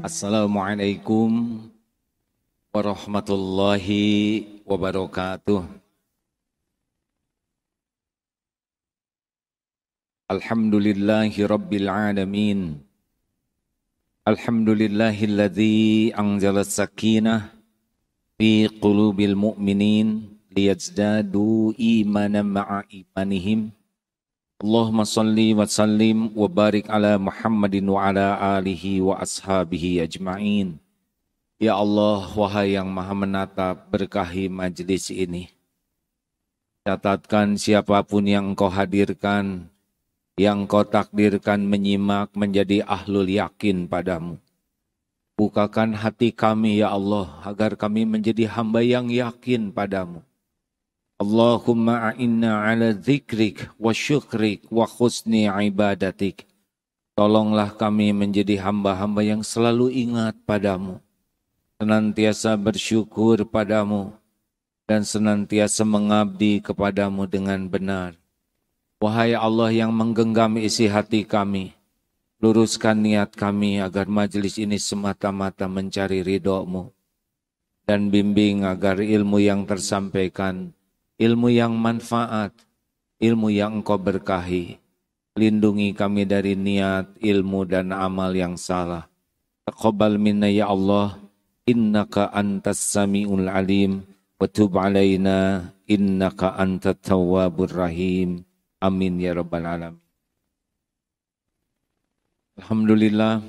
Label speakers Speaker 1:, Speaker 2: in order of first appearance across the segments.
Speaker 1: Assalamualaikum warahmatullahi wabarakatuh. Alhamdulillahi rabbil alamin. Alhamdulillahilladzi anzala sakinah fi qulubil mu'minin liyazdadu imanan ma'a imanihim. Allahumma salli wa sallim wa barik ala Muhammadin wa ala alihi wa ashabihi ajma'in. Ya Allah, wahai yang maha menata, berkahi majlis ini. Catatkan siapapun yang engkau hadirkan, yang kau takdirkan menyimak menjadi ahlul yakin padamu. Bukakan hati kami ya Allah, agar kami menjadi hamba yang yakin padamu Allahumma a'inna ala zikrik wa syukrik wa khusni ibadatik. Tolonglah kami menjadi hamba-hamba yang selalu ingat padamu, senantiasa bersyukur padamu, dan senantiasa mengabdi kepadamu dengan benar. Wahai Allah yang menggenggam isi hati kami, luruskan niat kami agar majelis ini semata-mata mencari ridhomu, dan bimbing agar ilmu yang tersampaikan ilmu yang manfaat, ilmu yang engkau berkahi. Lindungi kami dari niat, ilmu, dan amal yang salah. Taqabal minna ya Allah, innaka antas sami'ul alim, wa tub alaina innaka antat tawabur rahim. Amin ya rabbal alamin. Alhamdulillah.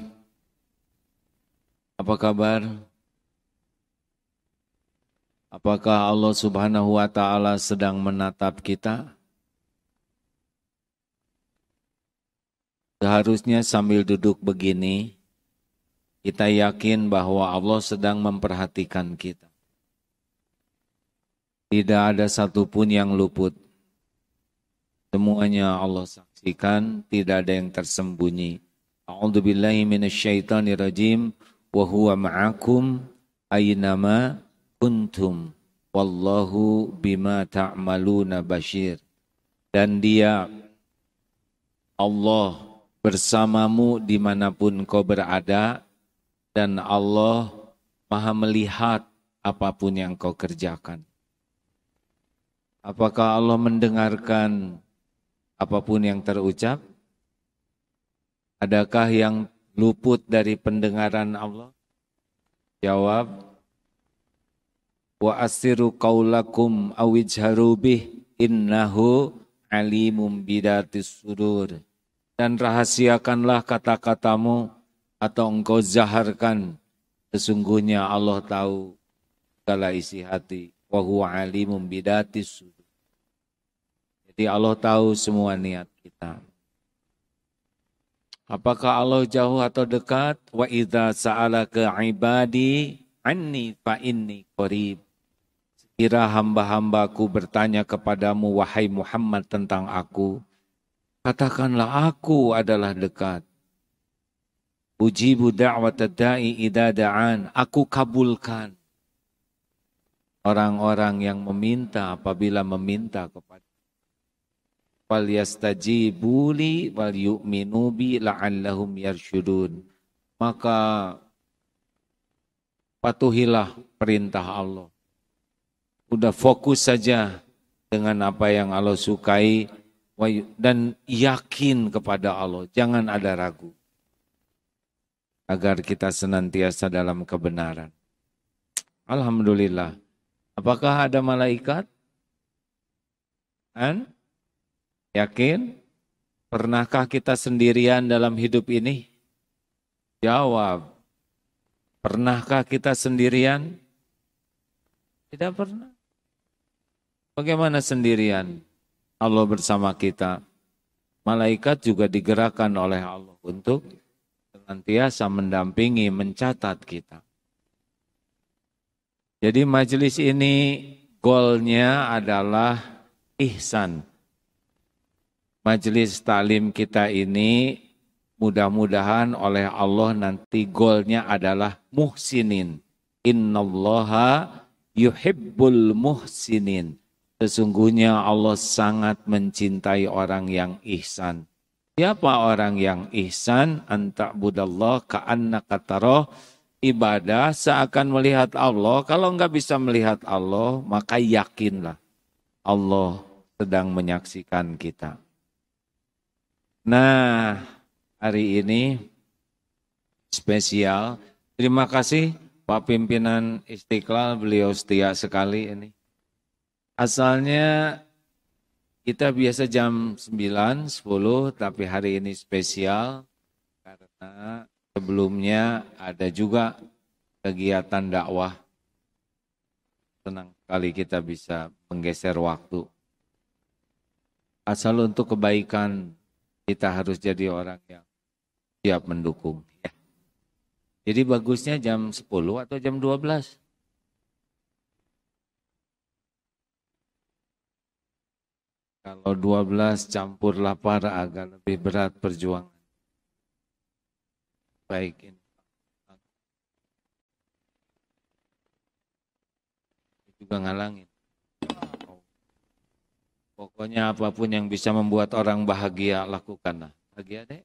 Speaker 1: Apa kabar? Apakah Allah Subhanahu wa taala sedang menatap kita? Seharusnya sambil duduk begini kita yakin bahwa Allah sedang memperhatikan kita. Tidak ada satupun yang luput. Semuanya Allah saksikan, tidak ada yang tersembunyi. A'udzubillahiminasyaitanirajim. wa huwa ma'akum aynama kuntum wallahu bima ta'maluna basyir dan dia Allah bersamamu dimanapun kau berada dan Allah maha melihat apapun yang kau kerjakan. Apakah Allah mendengarkan apapun yang terucap? Adakah yang luput dari pendengaran Allah? Jawab, wa asiru qaulakum awijharu bih innahu alimum bidatis sudur dan rahasiakanlah kata-katamu atau engkau zaharkan sesungguhnya Allah tahu segala isi hati wa huwa alimum bidatis sudur jadi Allah tahu semua niat kita Apakah Allah jauh atau dekat? Wa idza sa'alaka ibadi anni fa inni qarib Ira hamba-hambaku bertanya kepadamu, wahai Muhammad, tentang aku, katakanlah aku adalah dekat. Ujibu da'wat da'i idha da'an. Aku kabulkan orang-orang yang meminta apabila meminta kepada wal yastajibuli wal yu'minubi la'allahum yarsyudun. Maka patuhilah perintah Allah udah fokus saja dengan apa yang Allah sukai dan yakin kepada Allah. Jangan ada ragu. Agar kita senantiasa dalam kebenaran. Alhamdulillah. Apakah ada malaikat? An? Yakin? Pernahkah kita sendirian dalam hidup ini? Jawab. Pernahkah kita sendirian? Tidak pernah. Bagaimana sendirian? Allah bersama kita. Malaikat juga digerakkan oleh Allah untuk senantiasa mendampingi, mencatat kita. Jadi majelis ini goalnya adalah ihsan. Majelis talim kita ini mudah-mudahan oleh Allah nanti goalnya adalah muhsinin. Innallaha yuhibbul muhsinin. Sesungguhnya Allah sangat mencintai orang yang ihsan. Siapa orang yang ihsan? Antak budallah ka'anna kataroh. Ibadah seakan melihat Allah. Kalau enggak bisa melihat Allah, maka yakinlah. Allah sedang menyaksikan kita. Nah, hari ini spesial. Terima kasih Pak Pimpinan Istiqlal, beliau setia sekali ini. Asalnya kita biasa jam 9, 10, tapi hari ini spesial karena sebelumnya ada juga kegiatan dakwah. Senang sekali kita bisa menggeser waktu. Asal untuk kebaikan kita harus jadi orang yang siap mendukung. Jadi bagusnya jam 10 atau jam 12. Kalau 12 campur lapar agak lebih berat perjuangan. Baik ini. juga ngalangin. Pokoknya apapun yang bisa membuat orang bahagia lakukanlah. Bahagia deh.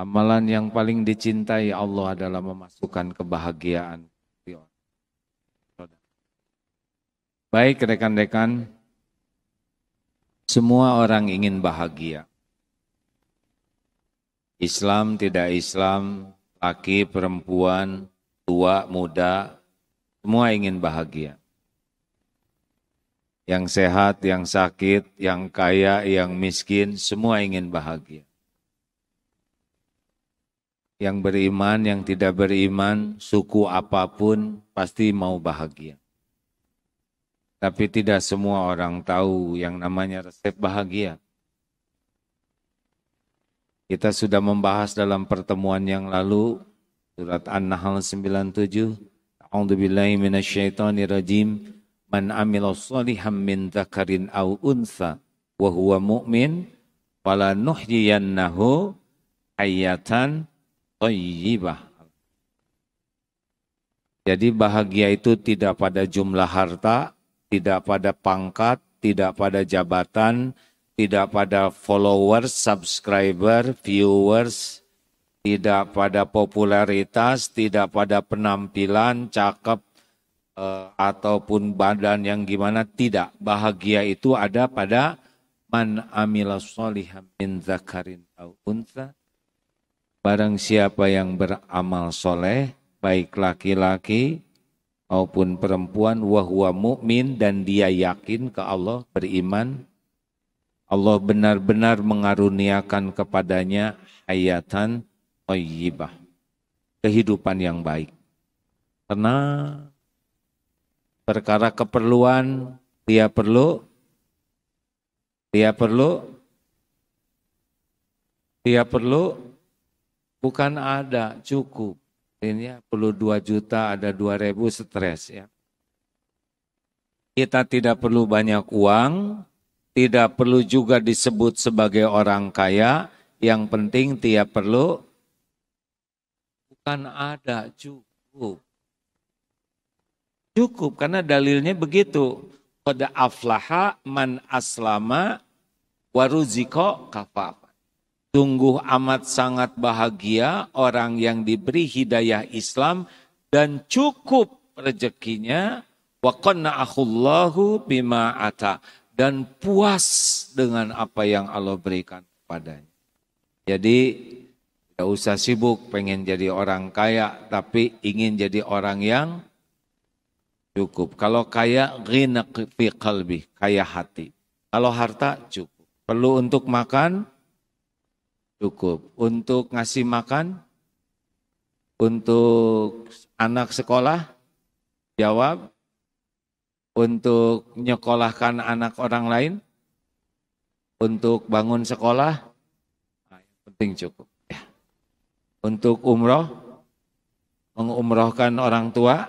Speaker 1: Amalan yang paling dicintai Allah adalah memasukkan kebahagiaan Baik rekan-rekan, semua orang ingin bahagia. Islam tidak Islam, laki, perempuan, tua, muda, semua ingin bahagia. Yang sehat, yang sakit, yang kaya, yang miskin, semua ingin bahagia. Yang beriman, yang tidak beriman, suku apapun pasti mau bahagia. Tapi tidak semua orang tahu yang namanya resep bahagia. Kita sudah membahas dalam pertemuan yang lalu surat An-Nahl 97. A'udzubillahi minasyaitonirrajim. Man amila shalihan min dzakarin aw unsa wa huwa mu'min fala nuhyiyannahu ayatan thayyibah. Jadi bahagia itu tidak pada jumlah harta, tidak pada pangkat, tidak pada jabatan, tidak pada followers, subscriber, viewers, tidak pada popularitas, tidak pada penampilan, cakep, eh, ataupun badan yang gimana, tidak. Bahagia itu ada pada man amila sholiham min zakarin au unta. Barang siapa yang beramal soleh, baik laki-laki maupun perempuan wahwa mukmin dan dia yakin ke Allah beriman Allah benar-benar mengaruniakan kepadanya hayatan thayyibah kehidupan yang baik karena perkara keperluan dia perlu dia perlu dia perlu bukan ada cukup ini perlu dua juta ada dua ribu stres ya. Kita tidak perlu banyak uang, tidak perlu juga disebut sebagai orang kaya, yang penting tiap perlu bukan ada cukup. Cukup karena dalilnya begitu. Qad aflaha man aslama waruziko kafak Sungguh amat sangat bahagia orang yang diberi hidayah Islam dan cukup rezekinya wa qanna'ahullahu bima ata dan puas dengan apa yang Allah berikan kepadanya. Jadi tidak usah sibuk pengen jadi orang kaya tapi ingin jadi orang yang cukup. Kalau kaya ghina fi qalbi, kaya hati. Kalau harta cukup. Perlu untuk makan, cukup. Untuk ngasih makan, untuk anak sekolah, jawab. Untuk nyekolahkan anak orang lain, untuk bangun sekolah, nah, yang penting cukup. Ya. Untuk umroh, mengumrohkan orang tua,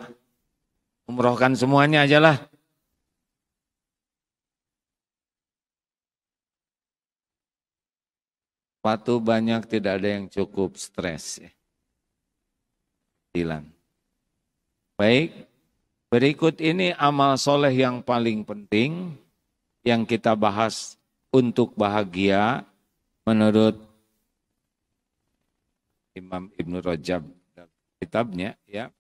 Speaker 1: umrohkan semuanya aja lah. Sepatu banyak tidak ada yang cukup stres. Ya. Hilang. Baik, berikut ini amal soleh yang paling penting yang kita bahas untuk bahagia menurut Imam Ibnu Rajab kitabnya ya.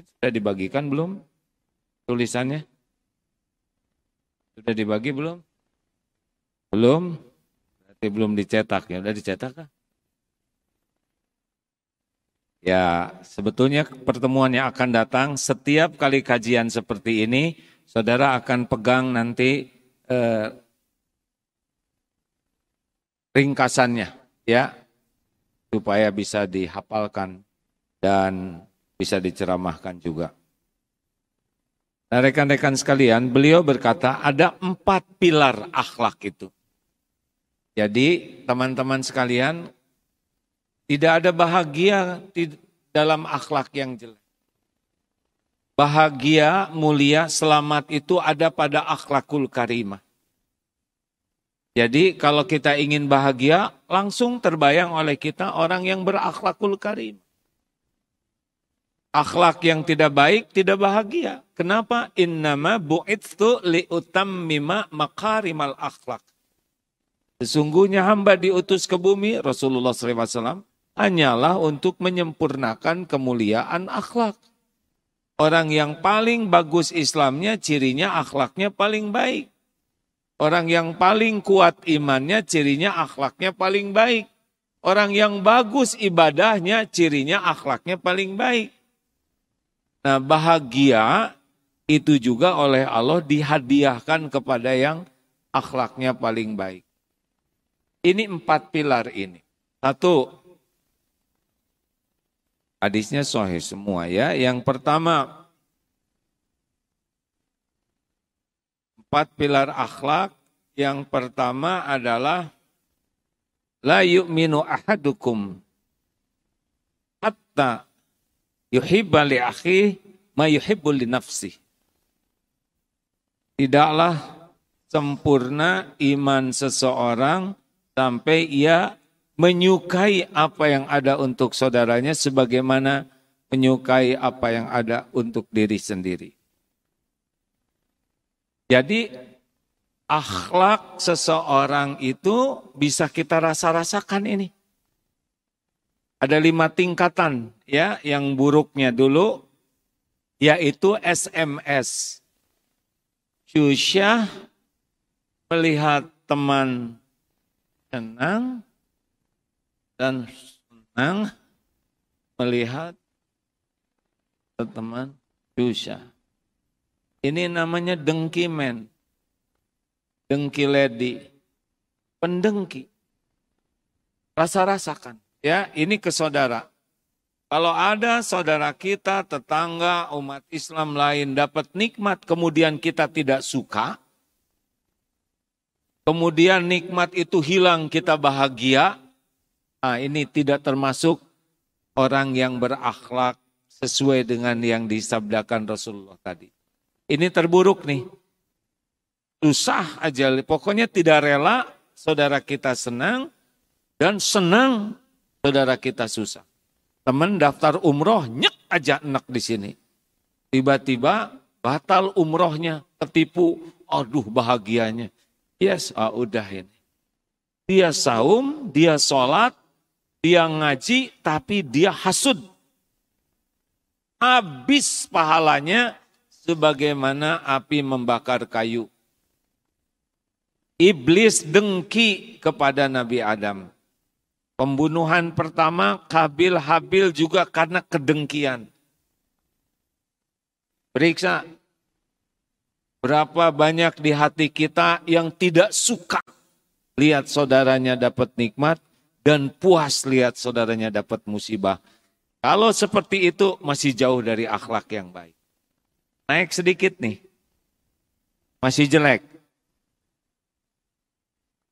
Speaker 1: Ini sudah dibagikan belum tulisannya? Sudah dibagi belum? Belum? belum dicetak ya udah dicetak kah? Ya, sebetulnya pertemuan yang akan datang setiap kali kajian seperti ini, saudara akan pegang nanti eh, ringkasannya, ya, supaya bisa dihafalkan dan bisa diceramahkan juga. Nah, rekan-rekan sekalian, beliau berkata ada empat pilar akhlak itu. Jadi teman-teman sekalian, tidak ada bahagia di dalam akhlak yang jelek. Bahagia, mulia, selamat itu ada pada akhlakul karimah. Jadi kalau kita ingin bahagia, langsung terbayang oleh kita orang yang berakhlakul karimah. Akhlak yang tidak baik tidak bahagia. Kenapa? Innama bu'itstu mima makarimal akhlak. Sesungguhnya hamba diutus ke bumi, Rasulullah SAW, hanyalah untuk menyempurnakan kemuliaan akhlak. Orang yang paling bagus Islamnya, cirinya akhlaknya paling baik. Orang yang paling kuat imannya, cirinya akhlaknya paling baik. Orang yang bagus ibadahnya, cirinya akhlaknya paling baik. Nah bahagia itu juga oleh Allah dihadiahkan kepada yang akhlaknya paling baik. Ini empat pilar ini. Satu, hadisnya sahih semua ya. Yang pertama, empat pilar akhlak. Yang pertama adalah la yu'minu ahadukum hatta yuhibba li akhi ma yuhibbu li nafsi. Tidaklah sempurna iman seseorang sampai ia menyukai apa yang ada untuk saudaranya sebagaimana menyukai apa yang ada untuk diri sendiri. Jadi akhlak seseorang itu bisa kita rasa-rasakan ini. Ada lima tingkatan ya yang buruknya dulu yaitu SMS. Syusyah melihat teman senang dan senang melihat teman dosa. Ini namanya dengki men. Dengki lady. Pendengki. Rasa-rasakan. Ya, ini ke saudara. Kalau ada saudara kita, tetangga, umat Islam lain dapat nikmat kemudian kita tidak suka, kemudian nikmat itu hilang kita bahagia, nah ini tidak termasuk orang yang berakhlak sesuai dengan yang disabdakan Rasulullah tadi. Ini terburuk nih. Susah aja, pokoknya tidak rela saudara kita senang dan senang saudara kita susah. Teman daftar umroh nyek aja enak di sini. Tiba-tiba batal umrohnya, ketipu, aduh bahagianya. Dia udah ini. Dia saum, dia sholat, dia ngaji, tapi dia hasud. Habis pahalanya sebagaimana api membakar kayu. Iblis dengki kepada Nabi Adam. Pembunuhan pertama Kabil Habil juga karena kedengkian. Periksa Berapa banyak di hati kita yang tidak suka lihat saudaranya dapat nikmat dan puas lihat saudaranya dapat musibah. Kalau seperti itu masih jauh dari akhlak yang baik. Naik sedikit nih. Masih jelek.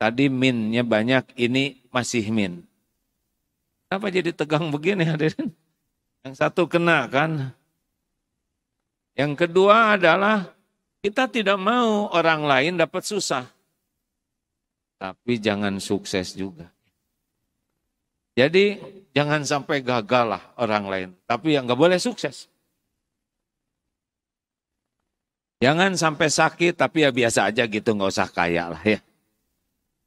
Speaker 1: Tadi minnya banyak, ini masih min. Kenapa jadi tegang begini hadirin? Yang satu kena kan. Yang kedua adalah kita tidak mau orang lain dapat susah. Tapi jangan sukses juga. Jadi jangan sampai gagal lah orang lain. Tapi yang nggak boleh sukses. Jangan sampai sakit tapi ya biasa aja gitu nggak usah kaya lah ya.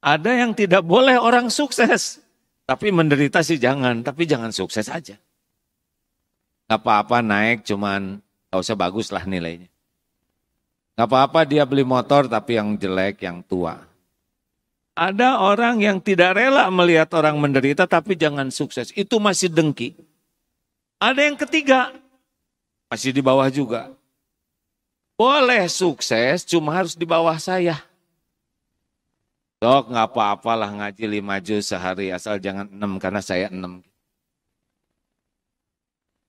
Speaker 1: Ada yang tidak boleh orang sukses. Tapi menderita sih jangan, tapi jangan sukses aja. Gak apa-apa naik cuman gak usah bagus lah nilainya. Gak apa-apa dia beli motor tapi yang jelek, yang tua. Ada orang yang tidak rela melihat orang menderita tapi jangan sukses. Itu masih dengki. Ada yang ketiga, masih di bawah juga. Boleh sukses, cuma harus di bawah saya. Dok, nggak apa-apalah ngaji lima juz sehari, asal jangan enam karena saya enam.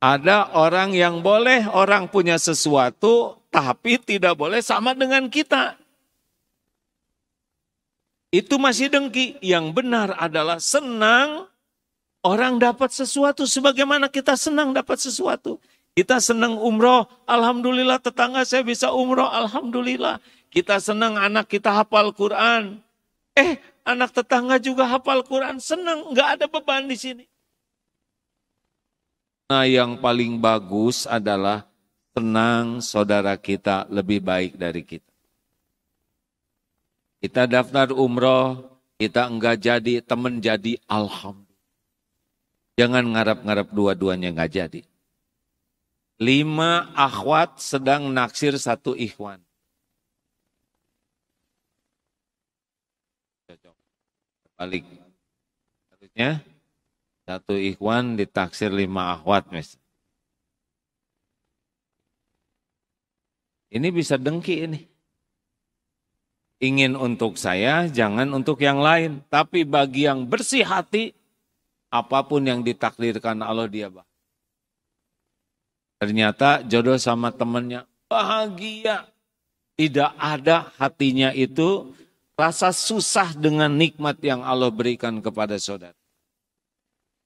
Speaker 1: Ada orang yang boleh orang punya sesuatu, tapi tidak boleh sama dengan kita. Itu masih dengki. Yang benar adalah senang orang dapat sesuatu sebagaimana kita senang dapat sesuatu. Kita senang umroh, alhamdulillah tetangga saya bisa umroh, alhamdulillah. Kita senang anak kita hafal Quran. Eh, anak tetangga juga hafal Quran, senang, Gak ada beban di sini. Nah, yang paling bagus adalah tenang saudara kita lebih baik dari kita. Kita daftar umroh, kita enggak jadi, temen jadi, alhamdulillah. Jangan ngarap-ngarap dua-duanya enggak jadi. Lima akhwat sedang naksir satu ikhwan. Balik. Harusnya satu ikhwan ditaksir lima akhwat misalnya. Ini bisa dengki ini. Ingin untuk saya, jangan untuk yang lain. Tapi bagi yang bersih hati, apapun yang ditakdirkan Allah dia bah. Ternyata jodoh sama temannya bahagia. Tidak ada hatinya itu rasa susah dengan nikmat yang Allah berikan kepada saudara.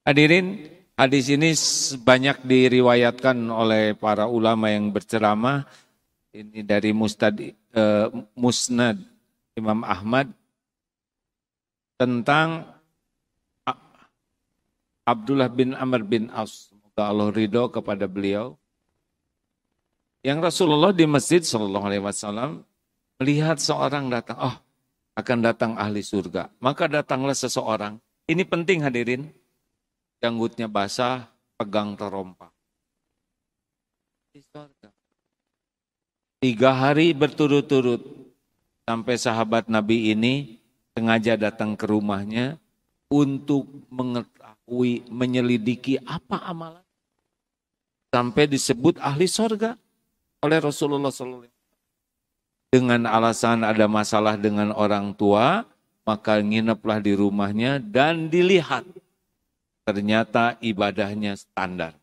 Speaker 1: Hadirin, hadis ini banyak diriwayatkan oleh para ulama yang berceramah ini dari Mustad, eh, Musnad Imam Ahmad tentang Abdullah bin Amr bin Aus. Semoga Allah ridho kepada beliau. Yang Rasulullah di masjid Shallallahu Alaihi Wasallam melihat seorang datang, oh akan datang ahli surga. Maka datanglah seseorang. Ini penting hadirin. Janggutnya basah, pegang terompak. Di surga. Tiga hari berturut-turut sampai sahabat Nabi ini sengaja datang ke rumahnya untuk mengetahui, menyelidiki apa amalan sampai disebut ahli sorga oleh Rasulullah SAW. Dengan alasan ada masalah dengan orang tua, maka ngineplah di rumahnya dan dilihat ternyata ibadahnya standar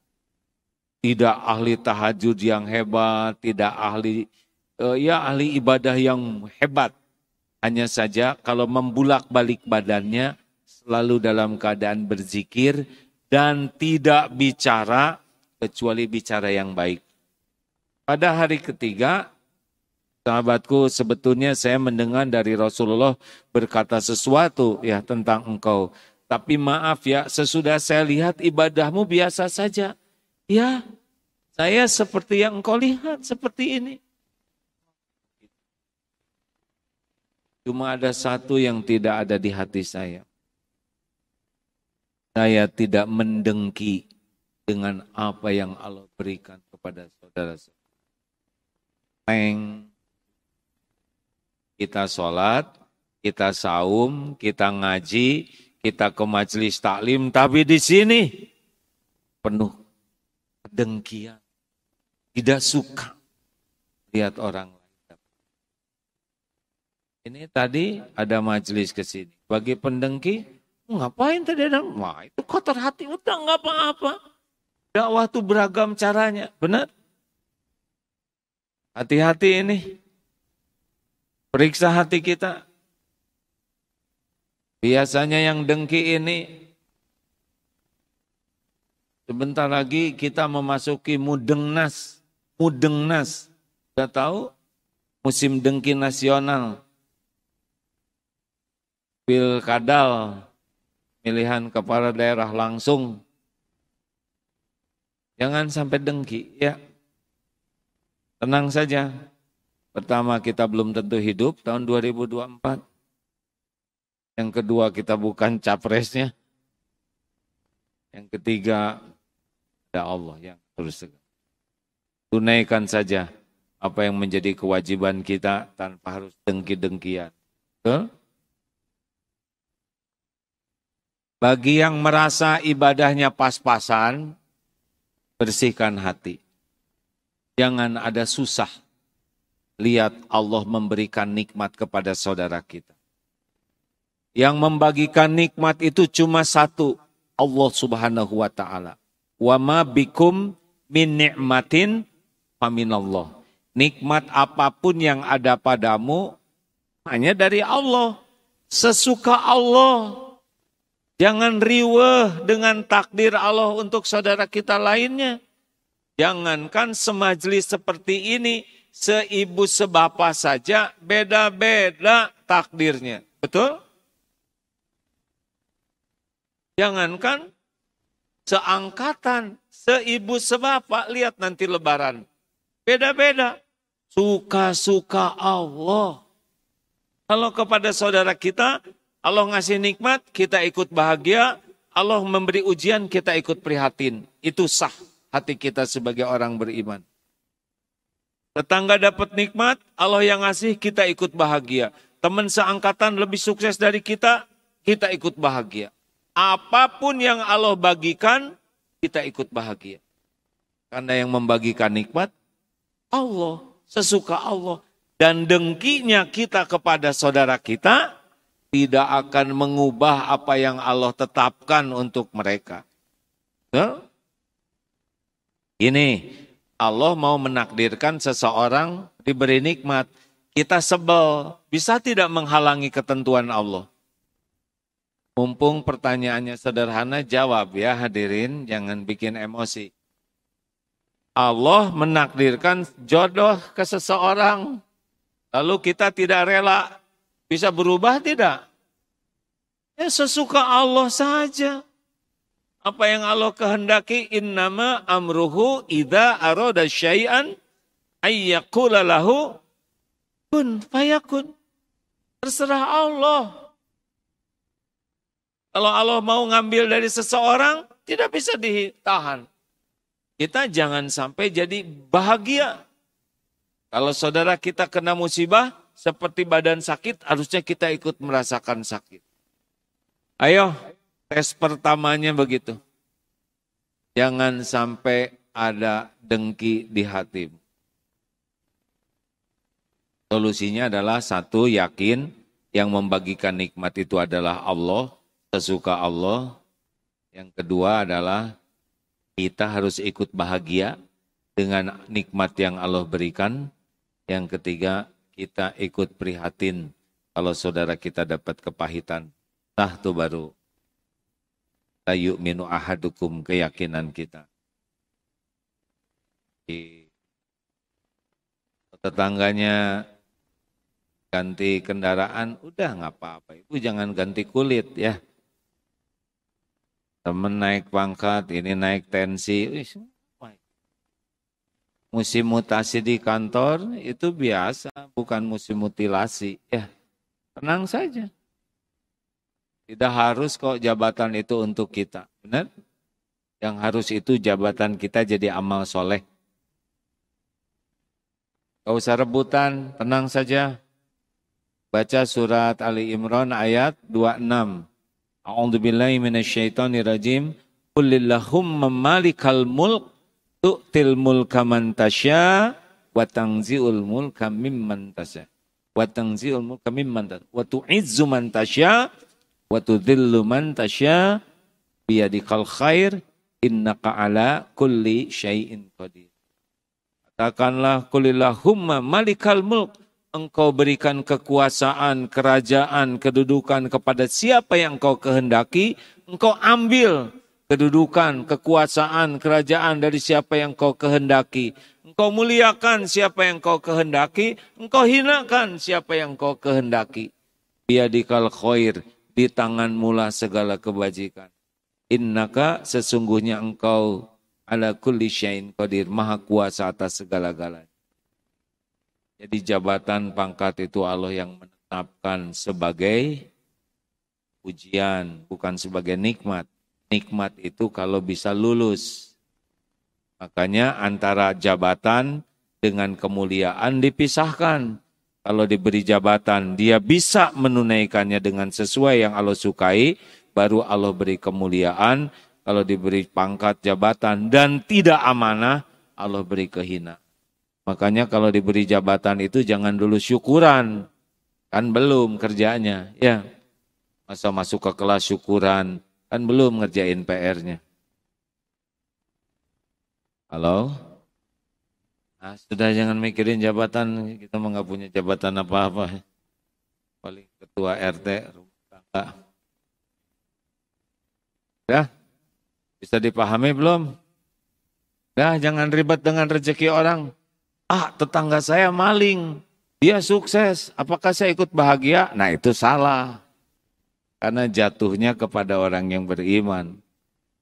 Speaker 1: tidak ahli tahajud yang hebat, tidak ahli eh, ya ahli ibadah yang hebat. Hanya saja kalau membulak-balik badannya selalu dalam keadaan berzikir dan tidak bicara kecuali bicara yang baik. Pada hari ketiga, sahabatku sebetulnya saya mendengar dari Rasulullah berkata sesuatu ya tentang engkau. Tapi maaf ya, sesudah saya lihat ibadahmu biasa saja. Ya, saya seperti yang engkau lihat, seperti ini. Cuma ada satu yang tidak ada di hati saya. Saya tidak mendengki dengan apa yang Allah berikan kepada saudara. Peng, kita sholat, kita saum, kita ngaji, kita ke majelis taklim, tapi di sini penuh dengkian, tidak suka lihat orang lain. Ini tadi ada majelis ke sini. Bagi pendengki, ngapain tadi ada? Wah, itu kotor hati, udah nggak apa-apa. Dakwah itu beragam caranya, benar? Hati-hati ini. Periksa hati kita. Biasanya yang dengki ini Sebentar lagi kita memasuki mudengnas. Mudengnas. Sudah tahu? Musim dengki nasional. Pilkadal. Pilihan kepala daerah langsung. Jangan sampai dengki ya. Tenang saja. Pertama kita belum tentu hidup tahun 2024. Yang kedua kita bukan capresnya. Yang ketiga kepada ya Allah yang terus segala. Tunaikan saja apa yang menjadi kewajiban kita tanpa harus dengki-dengkian. Bagi yang merasa ibadahnya pas-pasan, bersihkan hati. Jangan ada susah. Lihat Allah memberikan nikmat kepada saudara kita. Yang membagikan nikmat itu cuma satu, Allah Subhanahu wa taala. Wa ma bikum min ni'matin faminallah. Nikmat apapun yang ada padamu hanya dari Allah. Sesuka Allah. Jangan riweh dengan takdir Allah untuk saudara kita lainnya. Jangankan semajlis seperti ini, seibu sebapa saja beda-beda takdirnya. Betul? Jangankan seangkatan, seibu, sebapak. Lihat nanti lebaran. Beda-beda. Suka-suka Allah. Kalau kepada saudara kita, Allah ngasih nikmat, kita ikut bahagia. Allah memberi ujian, kita ikut prihatin. Itu sah hati kita sebagai orang beriman. Tetangga dapat nikmat, Allah yang ngasih, kita ikut bahagia. Teman seangkatan lebih sukses dari kita, kita ikut bahagia apapun yang Allah bagikan, kita ikut bahagia. Karena yang membagikan nikmat, Allah, sesuka Allah. Dan dengkinya kita kepada saudara kita, tidak akan mengubah apa yang Allah tetapkan untuk mereka. Ya? ini Allah mau menakdirkan seseorang diberi nikmat. Kita sebel, bisa tidak menghalangi ketentuan Allah. Mumpung pertanyaannya sederhana, jawab ya hadirin, jangan bikin emosi. Allah menakdirkan jodoh ke seseorang, lalu kita tidak rela. Bisa berubah tidak? Ya sesuka Allah saja. Apa yang Allah kehendaki, innama amruhu idha aroda syai'an ayyakulalahu kun fayakun. Terserah Allah. Kalau Allah mau ngambil dari seseorang, tidak bisa ditahan. Kita jangan sampai jadi bahagia. Kalau saudara kita kena musibah, seperti badan sakit, harusnya kita ikut merasakan sakit. Ayo, tes pertamanya begitu. Jangan sampai ada dengki di hatimu. Solusinya adalah satu, yakin yang membagikan nikmat itu adalah Allah sesuka Allah. Yang kedua adalah kita harus ikut bahagia dengan nikmat yang Allah berikan. Yang ketiga, kita ikut prihatin kalau saudara kita dapat kepahitan. Nah, itu baru la minu ahadukum keyakinan kita. tetangganya ganti kendaraan, udah nggak apa-apa. Ibu jangan ganti kulit ya. Temen naik pangkat, ini naik tensi. Musim mutasi di kantor itu biasa, bukan musim mutilasi. Ya, tenang saja. Tidak harus kok jabatan itu untuk kita. Benar? Yang harus itu jabatan kita jadi amal soleh. Gak usah rebutan, tenang saja. Baca surat Ali Imran ayat 26. A'udzu billahi minasyaitonir rajim. Qulillahumma malikal mulk tu'til mulka man tasya wa tanzi'ul mulka mimman tasya. Wa tanzi'ul mulka mimman tasya. Wa tu'izzu man tasya wa tudhillu man tasya biyadikal khair innaka ala kulli syai'in qadir. Katakanlah kulillahumma malikal mulk engkau berikan kekuasaan, kerajaan, kedudukan kepada siapa yang engkau kehendaki, engkau ambil kedudukan, kekuasaan, kerajaan dari siapa yang engkau kehendaki. Engkau muliakan siapa yang engkau kehendaki, engkau hinakan siapa yang engkau kehendaki. Biadikal khair, di tangan mula segala kebajikan. Innaka sesungguhnya engkau ala kulli syain qadir, maha kuasa atas segala-galanya. Jadi jabatan pangkat itu Allah yang menetapkan sebagai ujian, bukan sebagai nikmat. Nikmat itu kalau bisa lulus. Makanya antara jabatan dengan kemuliaan dipisahkan. Kalau diberi jabatan, dia bisa menunaikannya dengan sesuai yang Allah sukai, baru Allah beri kemuliaan. Kalau diberi pangkat jabatan dan tidak amanah, Allah beri kehinaan. Makanya kalau diberi jabatan itu jangan dulu syukuran. Kan belum kerjanya. Ya. Masa masuk ke kelas syukuran. Kan belum ngerjain PR-nya. Halo? Nah, sudah jangan mikirin jabatan. Kita mah nggak punya jabatan apa-apa. Paling ketua RT, rumah tangga. Ya? Bisa dipahami belum? Nah, jangan ribet dengan rezeki orang ah tetangga saya maling, dia sukses, apakah saya ikut bahagia? Nah itu salah. Karena jatuhnya kepada orang yang beriman.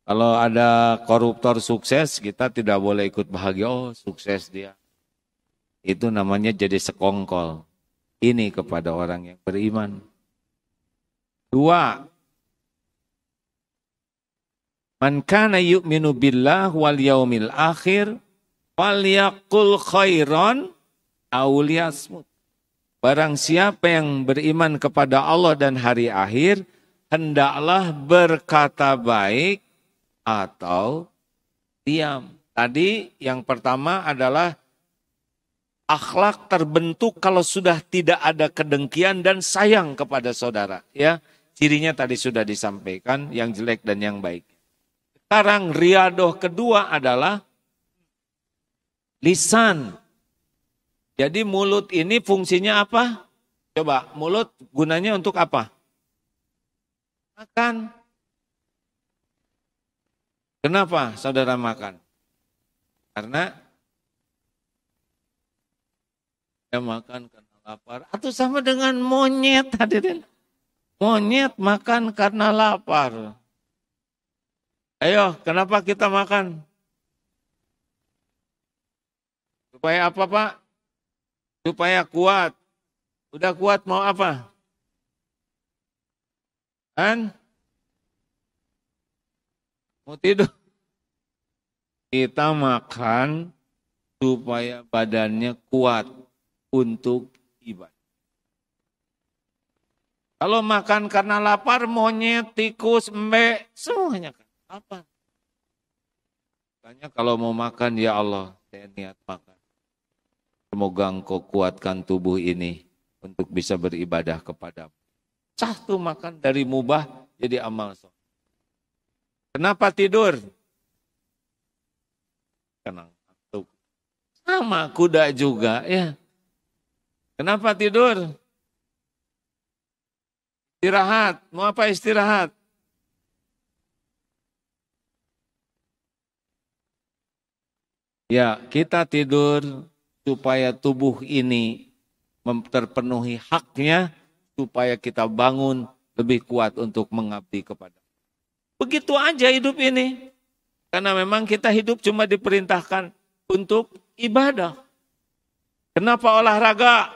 Speaker 1: Kalau ada koruptor sukses, kita tidak boleh ikut bahagia, oh sukses dia. Itu namanya jadi sekongkol. Ini kepada orang yang beriman. Dua, Man kana yu'minu billah wal yaumil akhir Falyakul khairon awliyasmut. Barang siapa yang beriman kepada Allah dan hari akhir, hendaklah berkata baik atau diam. Tadi yang pertama adalah akhlak terbentuk kalau sudah tidak ada kedengkian dan sayang kepada saudara. Ya, cirinya tadi sudah disampaikan yang jelek dan yang baik. Sekarang riadoh kedua adalah lisan. Jadi mulut ini fungsinya apa? Coba, mulut gunanya untuk apa? Makan. Kenapa saudara makan? Karena saya makan karena lapar. Atau sama dengan monyet hadirin. Monyet makan karena lapar. Ayo, kenapa kita makan? Supaya apa Pak? Supaya kuat. Udah kuat mau apa? Kan? Mau tidur. Kita makan supaya badannya kuat untuk ibadah. Kalau makan karena lapar, monyet, tikus, embe, semuanya kan lapar. Makanya kalau mau makan, ya Allah, saya niat makan. Semoga engkau kuatkan tubuh ini untuk bisa beribadah kepadamu. Satu makan dari mubah jadi amal soleh. Kenapa tidur? Karena ngantuk. Sama kuda juga ya. Kenapa tidur? Istirahat. Mau apa istirahat? Ya, kita tidur supaya tubuh ini terpenuhi haknya supaya kita bangun lebih kuat untuk mengabdi kepada. Begitu aja hidup ini. Karena memang kita hidup cuma diperintahkan untuk ibadah. Kenapa olahraga?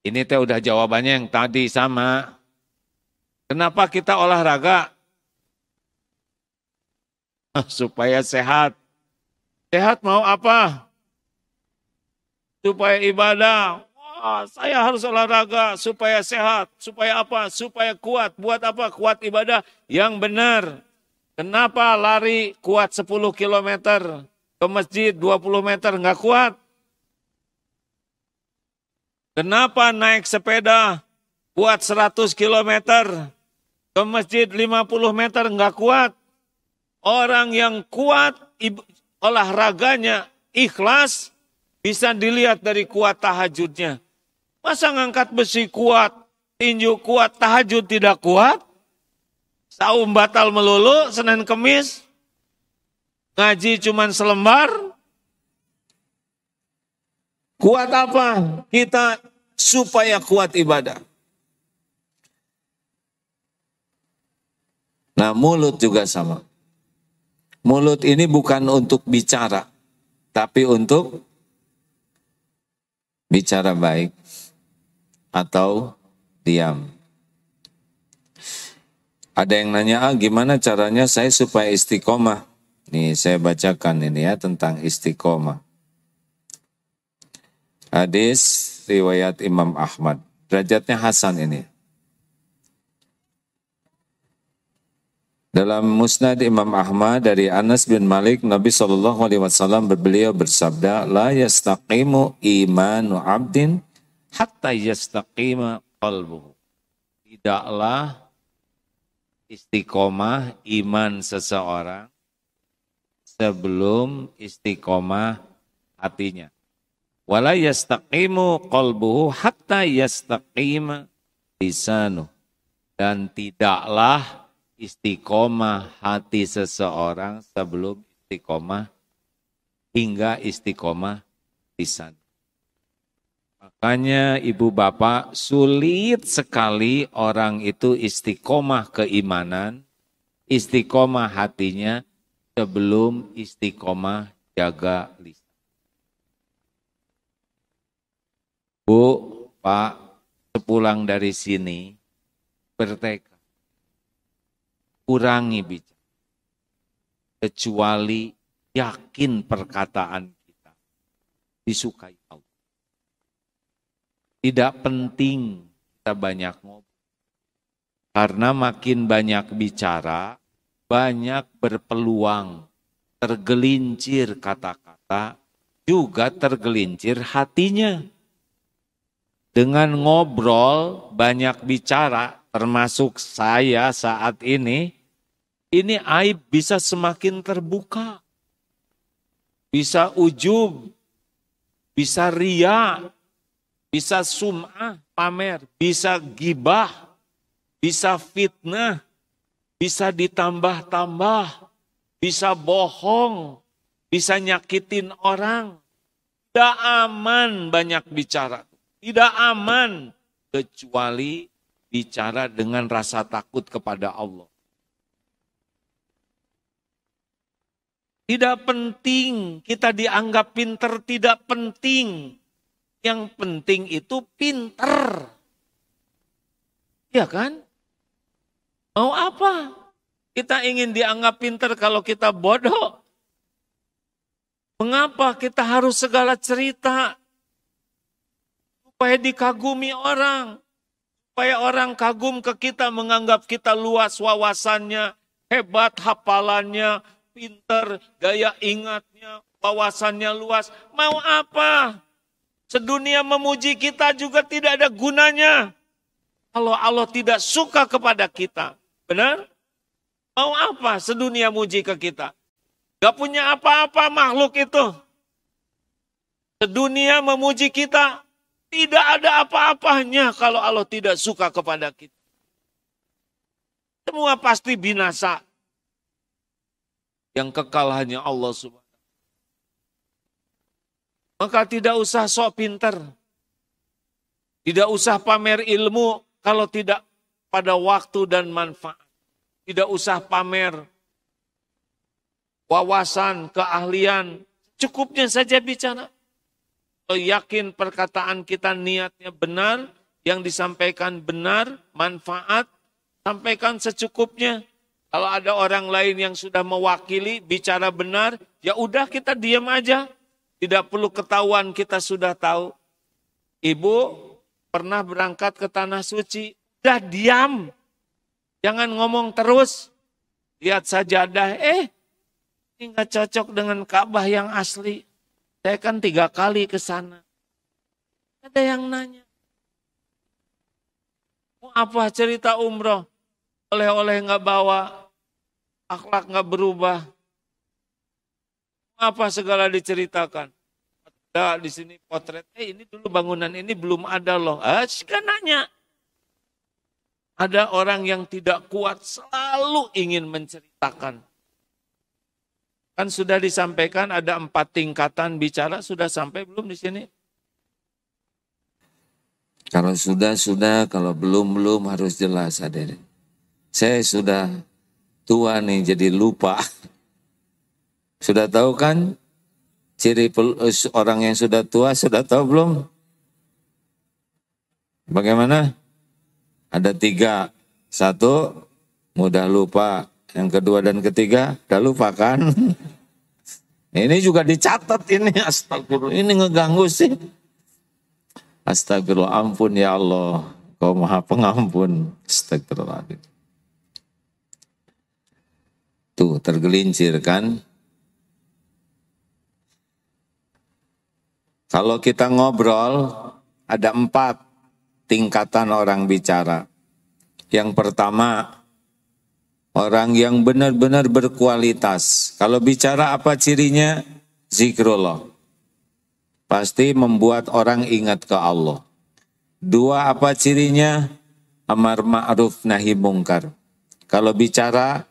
Speaker 1: Ini teh udah jawabannya yang tadi sama. Kenapa kita olahraga? Supaya sehat. Sehat mau apa? Supaya ibadah. Wah, saya harus olahraga supaya sehat. Supaya apa? Supaya kuat. Buat apa? Kuat ibadah yang benar. Kenapa lari kuat 10 km ke masjid 20 meter nggak kuat? Kenapa naik sepeda buat 100 km ke masjid 50 meter nggak kuat? Orang yang kuat olahraganya ikhlas, bisa dilihat dari kuat tahajudnya. Masa ngangkat besi kuat, tinju kuat, tahajud tidak kuat? Saum batal melulu, Senin Kemis, ngaji cuman selembar. Kuat apa? Kita supaya kuat ibadah. Nah mulut juga sama. Mulut ini bukan untuk bicara, tapi untuk bicara baik atau diam. Ada yang nanya, ah, gimana caranya saya supaya istiqomah? Nih saya bacakan ini ya tentang istiqomah. Hadis riwayat Imam Ahmad. Derajatnya Hasan ini. Dalam Musnad Imam Ahmad dari Anas bin Malik, Nabi Shallallahu Alaihi Wasallam berbeliau bersabda, لا يستقيم إيمان عبد حتى يستقيم قلبه. Tidaklah istiqomah iman seseorang sebelum istiqomah hatinya. ولا يستقيم قلبه hatta يستقيم لسانه. Dan tidaklah istiqomah hati seseorang sebelum istiqomah hingga istiqomah lisan. Makanya ibu bapak sulit sekali orang itu istiqomah keimanan, istiqomah hatinya sebelum istiqomah jaga lisan. Bu, Pak, sepulang dari sini bertek kurangi bicara. Kecuali yakin perkataan kita disukai Allah. Tidak penting kita banyak ngobrol. Karena makin banyak bicara, banyak berpeluang tergelincir kata-kata, juga tergelincir hatinya. Dengan ngobrol, banyak bicara, termasuk saya saat ini, ini aib bisa semakin terbuka. Bisa ujub, bisa ria, bisa sum'ah, pamer, bisa gibah, bisa fitnah, bisa ditambah-tambah, bisa bohong, bisa nyakitin orang. Tidak aman banyak bicara. Tidak aman kecuali bicara dengan rasa takut kepada Allah. Tidak penting kita dianggap pinter, tidak penting. Yang penting itu pinter. Ya kan? Mau apa? Kita ingin dianggap pinter kalau kita bodoh. Mengapa kita harus segala cerita? Supaya dikagumi orang. Supaya orang kagum ke kita menganggap kita luas wawasannya, hebat hafalannya, pinter, daya ingatnya, wawasannya luas. Mau apa? Sedunia memuji kita juga tidak ada gunanya. Kalau Allah tidak suka kepada kita. Benar? Mau apa sedunia muji ke kita? Gak punya apa-apa makhluk itu. Sedunia memuji kita. Tidak ada apa-apanya kalau Allah tidak suka kepada kita. Semua pasti binasa yang kekal hanya Allah Subhanahu maka tidak usah sok pinter. Tidak usah pamer ilmu kalau tidak pada waktu dan manfaat. Tidak usah pamer wawasan, keahlian. Cukupnya saja bicara. yakin perkataan kita niatnya benar, yang disampaikan benar, manfaat, sampaikan secukupnya. Kalau ada orang lain yang sudah mewakili, bicara benar, ya udah kita diam aja. Tidak perlu ketahuan kita sudah tahu. Ibu pernah berangkat ke tanah suci, udah diam. Jangan ngomong terus. Lihat sajadah, eh ini nggak cocok dengan Ka'bah yang asli. Saya kan tiga kali ke sana. Ada yang nanya. Mau apa cerita umroh? Oleh-oleh nggak bawa, akhlak nggak berubah. Apa segala diceritakan? Ada di sini potret, eh, ini dulu bangunan ini belum ada loh. Ah, kan nanya. Ada orang yang tidak kuat selalu ingin menceritakan. Kan sudah disampaikan ada empat tingkatan bicara sudah sampai belum di sini? Kalau sudah sudah, kalau belum belum harus jelas Adik. Saya sudah tua nih jadi lupa. Sudah tahu kan ciri eh, orang yang sudah tua sudah tahu belum? Bagaimana? Ada tiga. Satu, mudah lupa. Yang kedua dan ketiga, udah lupa kan? Ini juga dicatat ini astagfirullah. Ini ngeganggu sih. Astagfirullah ampun ya Allah. Kau maha pengampun. Astagfirullah. Tuh, tergelincir kan? Kalau kita ngobrol, ada empat tingkatan orang bicara. Yang pertama, orang yang benar-benar berkualitas. Kalau bicara apa cirinya? Zikrullah. Pasti membuat orang ingat ke Allah. Dua apa cirinya? Amar ma'ruf nahi mungkar. Kalau bicara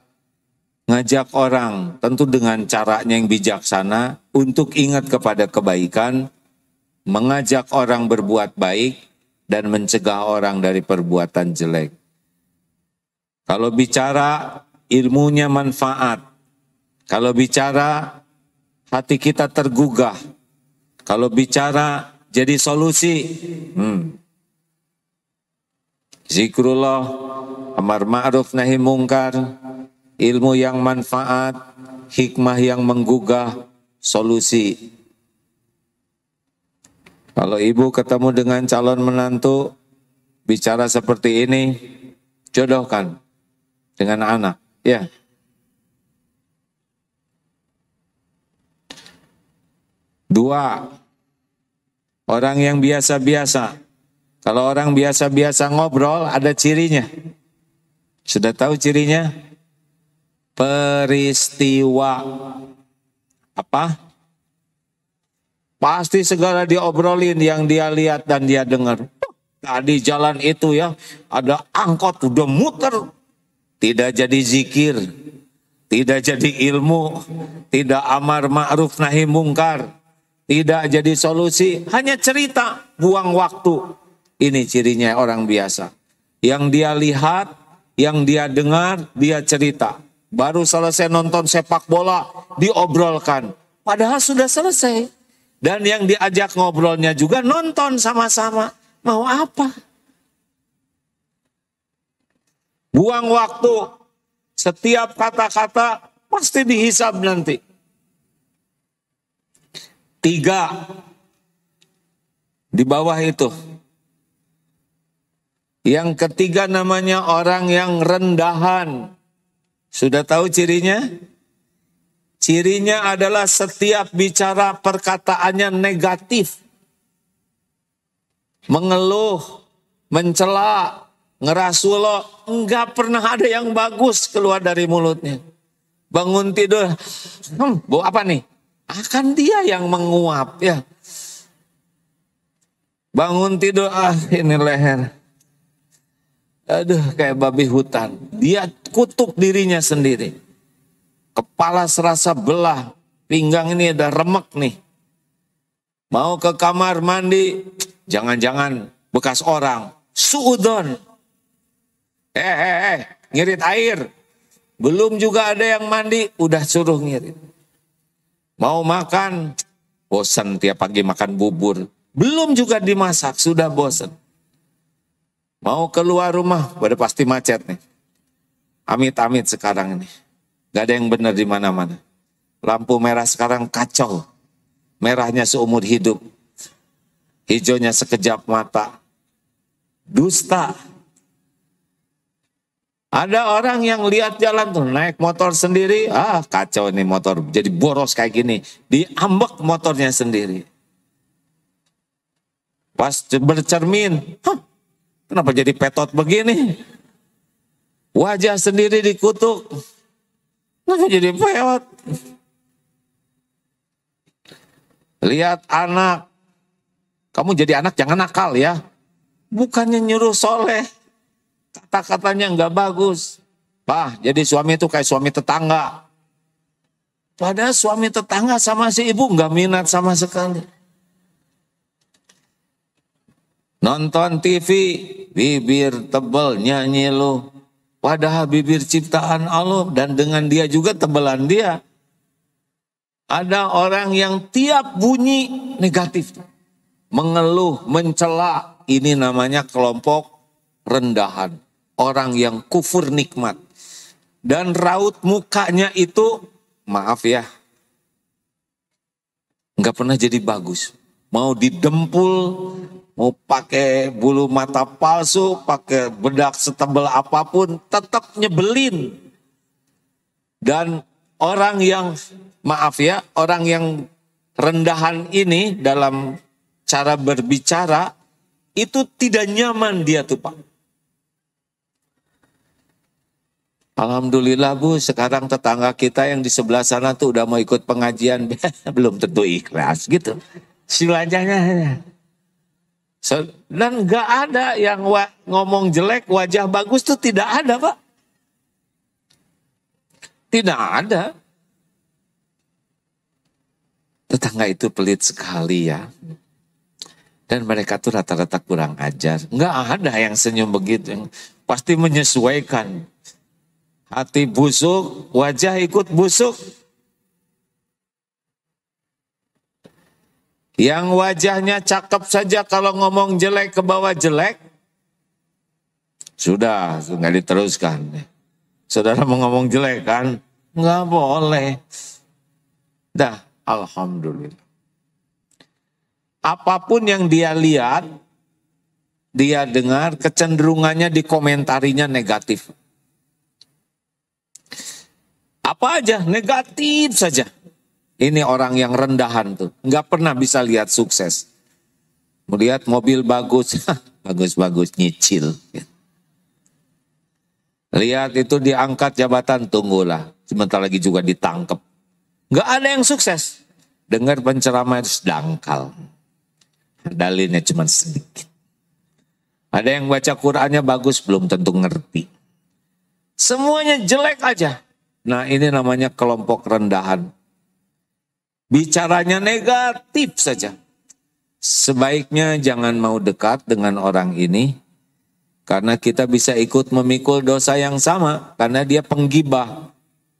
Speaker 1: ngajak orang tentu dengan caranya yang bijaksana untuk ingat kepada kebaikan, mengajak orang berbuat baik dan mencegah orang dari perbuatan jelek. Kalau bicara ilmunya manfaat, kalau bicara hati kita tergugah, kalau bicara jadi solusi, hmm. zikrullah, amar ma'ruf nahi mungkar, ilmu yang manfaat, hikmah yang menggugah, solusi. Kalau ibu ketemu dengan calon menantu, bicara seperti ini, jodohkan dengan anak. Ya. Dua, orang yang biasa-biasa. Kalau orang biasa-biasa ngobrol, ada cirinya. Sudah tahu cirinya? peristiwa apa? Pasti segala diobrolin yang dia lihat dan dia dengar. Tadi jalan itu ya, ada angkot udah muter. Tidak jadi zikir, tidak jadi ilmu, tidak amar ma'ruf nahi mungkar, tidak jadi solusi, hanya cerita, buang waktu. Ini cirinya orang biasa. Yang dia lihat, yang dia dengar, dia cerita Baru selesai nonton sepak bola, diobrolkan. Padahal sudah selesai. Dan yang diajak ngobrolnya juga nonton sama-sama. Mau apa? Buang waktu. Setiap kata-kata pasti dihisap nanti. Tiga. Di bawah itu. Yang ketiga namanya orang yang rendahan sudah tahu cirinya? Cirinya adalah setiap bicara perkataannya negatif. Mengeluh, mencela, ngerasulo, enggak pernah ada yang bagus keluar dari mulutnya. Bangun tidur, hmm, bu apa nih? Akan dia yang menguap ya. Bangun tidur, ah ini leher. Aduh kayak babi hutan. Dia kutuk dirinya sendiri. Kepala serasa belah. Pinggang ini ada remek nih. Mau ke kamar mandi. Jangan-jangan bekas orang. Suudon. Eh, eh, eh. eh ngirit air. Belum juga ada yang mandi. Udah suruh ngirit. Mau makan. Bosan tiap pagi makan bubur. Belum juga dimasak. Sudah bosan Mau keluar rumah, pada pasti macet nih. Amit-amit sekarang ini. Gak ada yang benar di mana-mana. Lampu merah sekarang kacau. Merahnya seumur hidup. Hijaunya sekejap mata. Dusta. Ada orang yang lihat jalan tuh naik motor sendiri, ah kacau nih motor jadi boros kayak gini, diambek motornya sendiri. Pas bercermin, Hah, Kenapa jadi petot begini? Wajah sendiri dikutuk. Kenapa jadi petot? Lihat anak. Kamu jadi anak jangan nakal ya. Bukannya nyuruh soleh. Kata-katanya nggak bagus. Bah, jadi suami itu kayak suami tetangga. Padahal suami tetangga sama si ibu nggak minat sama sekali. Nonton TV, bibir tebel nyanyi lu. Padahal bibir ciptaan Allah dan dengan dia juga tebelan dia. Ada orang yang tiap bunyi negatif. Mengeluh, mencela. Ini namanya kelompok rendahan. Orang yang kufur nikmat. Dan raut mukanya itu, maaf ya, nggak pernah jadi bagus. Mau didempul, mau pakai bulu mata palsu, pakai bedak setebal apapun, tetap nyebelin. Dan orang yang, maaf ya, orang yang rendahan ini dalam cara berbicara, itu tidak nyaman dia tuh Pak. Alhamdulillah Bu, sekarang tetangga kita yang di sebelah sana tuh udah mau ikut pengajian, belum tentu ikhlas gitu. Silanjanya. Ya. Dan nggak ada yang ngomong jelek, wajah bagus tuh tidak ada, Pak. Tidak ada. Tetangga itu pelit sekali ya. Dan mereka tuh rata-rata kurang ajar. Nggak ada yang senyum begitu. yang Pasti menyesuaikan. Hati busuk, wajah ikut busuk. Yang wajahnya cakep saja kalau ngomong jelek ke bawah jelek, sudah nggak diteruskan. Saudara mau ngomong jelek kan? Nggak boleh. Dah, alhamdulillah. Apapun yang dia lihat, dia dengar, kecenderungannya di komentarinya negatif. Apa aja, negatif saja. Ini orang yang rendahan tuh, nggak pernah bisa lihat sukses. Melihat mobil bagus, bagus-bagus nyicil. Lihat itu diangkat jabatan, tunggulah. Sebentar lagi juga ditangkap. Nggak ada yang sukses. Dengar penceramah itu dangkal. Dalilnya cuma sedikit. Ada yang baca Qurannya bagus, belum tentu ngerti. Semuanya jelek aja. Nah ini namanya kelompok rendahan bicaranya negatif saja. Sebaiknya jangan mau dekat dengan orang ini karena kita bisa ikut memikul dosa yang sama karena dia penggibah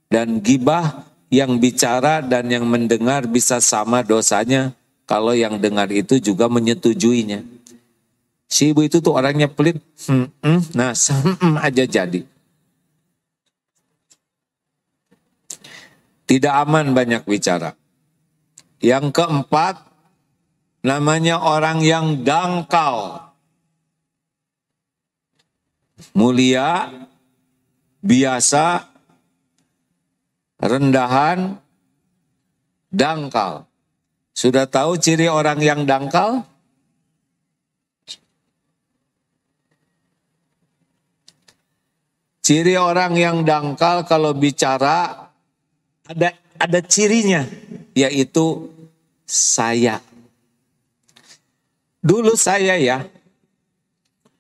Speaker 1: dan gibah yang bicara dan yang mendengar bisa sama dosanya kalau yang dengar itu juga menyetujuinya. Si ibu itu tuh orangnya pelit, hmm, hmm, nah hmm, aja jadi. Tidak aman banyak bicara. Yang keempat, namanya orang yang dangkal. Mulia, biasa, rendahan, dangkal. Sudah tahu ciri orang yang dangkal? Ciri orang yang dangkal kalau bicara ada ada cirinya yaitu saya. Dulu saya ya,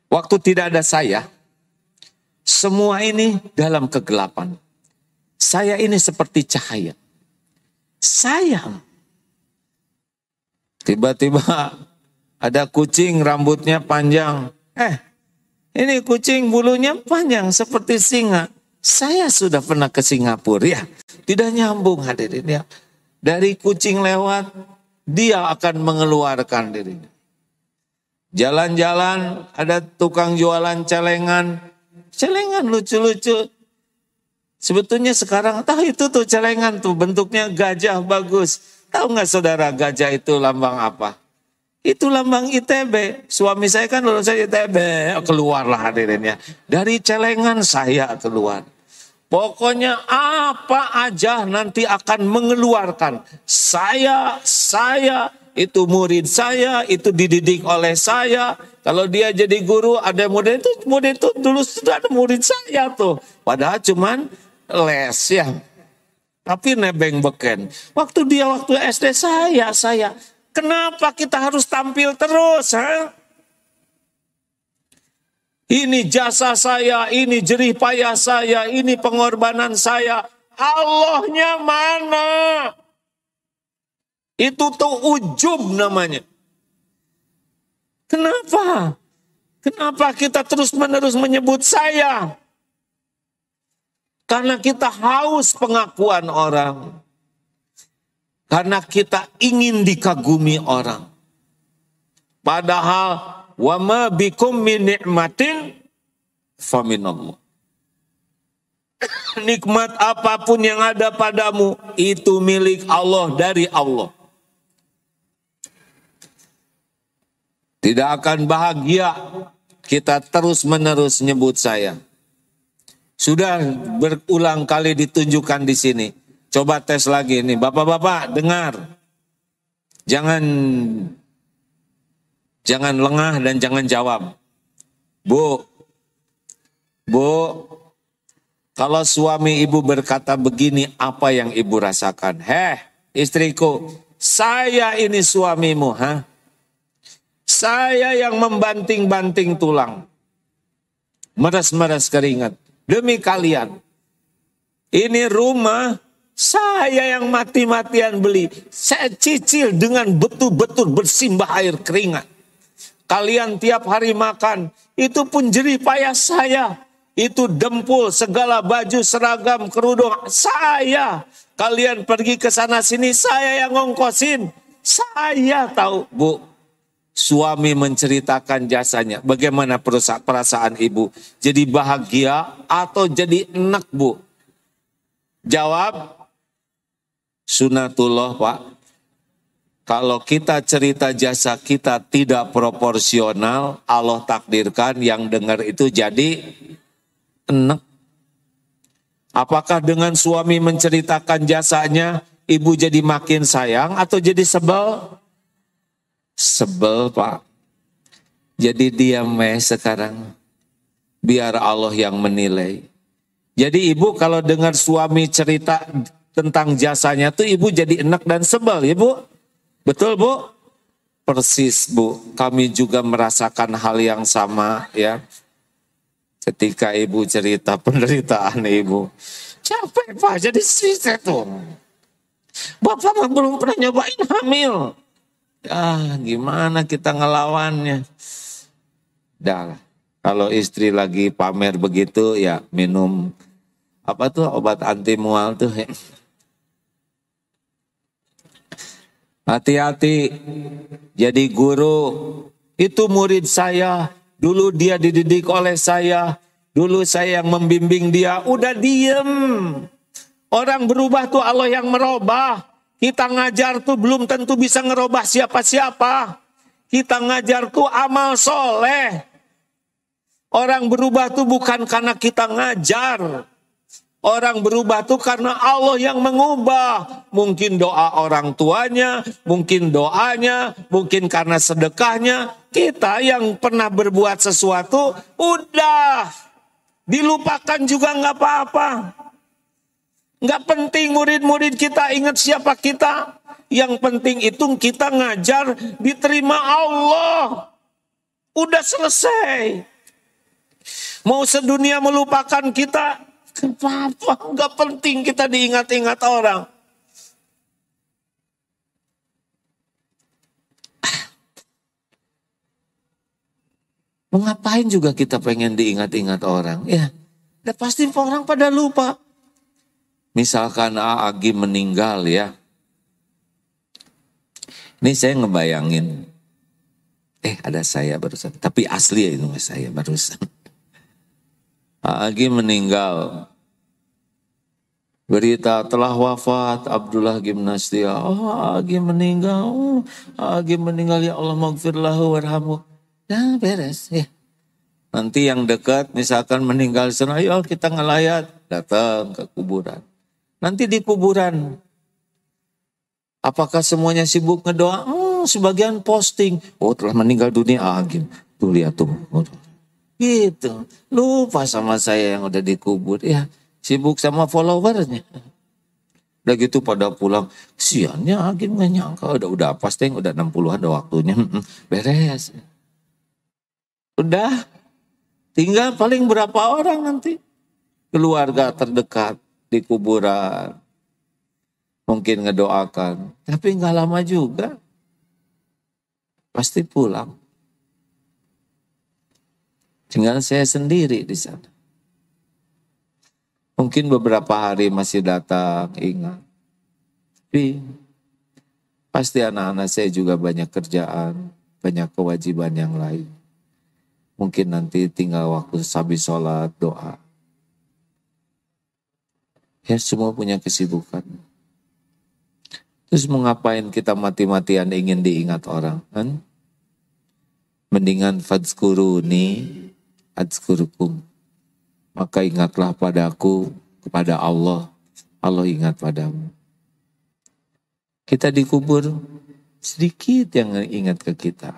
Speaker 1: waktu tidak ada saya, semua ini dalam kegelapan. Saya ini seperti cahaya. Saya. Tiba-tiba ada kucing rambutnya panjang. Eh, ini kucing bulunya panjang seperti singa. Saya sudah pernah ke Singapura ya. Tidak nyambung hadirin ya. Dari kucing lewat, dia akan mengeluarkan dirinya. Jalan-jalan ada tukang jualan celengan, celengan lucu-lucu. Sebetulnya sekarang tahu itu tuh celengan tuh bentuknya gajah bagus. Tahu nggak saudara gajah itu lambang apa? Itu lambang ITB. Suami saya kan lulusan ITB. Keluarlah hadirinnya. Dari celengan saya keluar. Pokoknya apa aja nanti akan mengeluarkan. Saya, saya, itu murid saya, itu dididik oleh saya. Kalau dia jadi guru, ada murid itu, murid itu dulu sudah ada murid saya tuh. Padahal cuman les ya. Tapi nebeng beken. Waktu dia waktu SD saya, saya. Kenapa kita harus tampil terus? Ha? Ini jasa saya, ini jerih payah saya, ini pengorbanan saya. Allahnya mana? Itu tuh ujub namanya. Kenapa? Kenapa kita terus-menerus menyebut saya? Karena kita haus pengakuan orang. Karena kita ingin dikagumi orang. Padahal Wa ma bikum min ni'matin faminallah. Nikmat apapun yang ada padamu itu milik Allah dari Allah. Tidak akan bahagia kita terus-menerus nyebut saya. Sudah berulang kali ditunjukkan di sini. Coba tes lagi ini. Bapak-bapak dengar. Jangan Jangan lengah dan jangan jawab. Bu, bu, kalau suami ibu berkata begini, apa yang ibu rasakan? Heh, istriku, saya ini suamimu, ha? Saya yang membanting-banting tulang. Meres-meres keringat. Demi kalian. Ini rumah saya yang mati-matian beli. Saya cicil dengan betul-betul bersimbah air keringat. Kalian tiap hari makan, itu pun jerih payah saya. Itu dempul, segala baju, seragam, kerudung, saya. Kalian pergi ke sana sini, saya yang ngongkosin. Saya tahu, Bu. Suami menceritakan jasanya. Bagaimana perasaan ibu? Jadi bahagia atau jadi enak, Bu? Jawab, sunatullah, Pak. Kalau kita cerita jasa kita tidak proporsional, Allah takdirkan yang dengar itu jadi enak. Apakah dengan suami menceritakan jasanya, ibu jadi makin sayang atau jadi sebel? Sebel, Pak. Jadi diam meh sekarang. Biar Allah yang menilai. Jadi ibu kalau dengar suami cerita tentang jasanya tuh ibu jadi enak dan sebel, Ibu. Ya, Betul Bu? Persis Bu, kami juga merasakan hal yang sama ya. Ketika ibu cerita penderitaan ibu, capek pak jadi sisa tuh. Bapak mah belum pernah nyobain hamil. Ah, gimana kita ngelawannya? Dah, kalau istri lagi pamer begitu ya minum apa tuh obat anti mual tuh. Ya. Hati-hati jadi guru. Itu murid saya. Dulu dia dididik oleh saya. Dulu saya yang membimbing dia. Udah diem. Orang berubah tuh Allah yang merubah. Kita ngajar tuh belum tentu bisa ngerubah siapa-siapa. Kita ngajar tuh amal soleh. Orang berubah tuh bukan karena kita ngajar. Orang berubah tuh karena Allah yang mengubah. Mungkin doa orang tuanya, mungkin doanya, mungkin karena sedekahnya. Kita yang pernah berbuat sesuatu, udah. Dilupakan juga nggak apa-apa. Nggak penting murid-murid kita ingat siapa kita. Yang penting itu kita ngajar diterima Allah. Udah selesai. Mau sedunia melupakan kita, Kenapa? Gak penting kita diingat-ingat orang. Ah. Mau juga kita pengen diingat-ingat orang? Ya, udah pasti orang pada lupa. Misalkan A. Agi meninggal ya. Ini saya ngebayangin. Eh ada saya barusan. Tapi asli ya ini saya barusan. Agi meninggal. Berita telah wafat Abdullah Gimnastia. Oh, Agi meninggal. Oh, Agi meninggal ya Allah maghfirlahu warhamu. Nah, beres ya. Nanti yang dekat misalkan meninggal sana, ayo kita ngelayat. Datang ke kuburan. Nanti di kuburan. Apakah semuanya sibuk ngedoa? Hmm, sebagian posting. Oh telah meninggal dunia Agi, ah, Tuh lihat tuh. Gitu. Lupa sama saya yang udah dikubur. Ya sibuk sama followernya. Udah gitu pada pulang, siannya Agim nyangka. Udah, udah pas deh, udah 60-an waktunya. Beres. Udah. Tinggal paling berapa orang nanti. Keluarga terdekat di kuburan. Mungkin ngedoakan. Tapi nggak lama juga. Pasti pulang dengan saya sendiri di sana. Mungkin beberapa hari masih datang, ingat. Tapi pasti anak-anak saya juga banyak kerjaan, banyak kewajiban yang lain. Mungkin nanti tinggal waktu sabi sholat, doa. Ya semua punya kesibukan. Terus mengapain kita mati-matian ingin diingat orang kan? Mendingan fadzkuruni azkurukum maka ingatlah padaku kepada Allah Allah ingat padamu kita dikubur sedikit yang ingat ke kita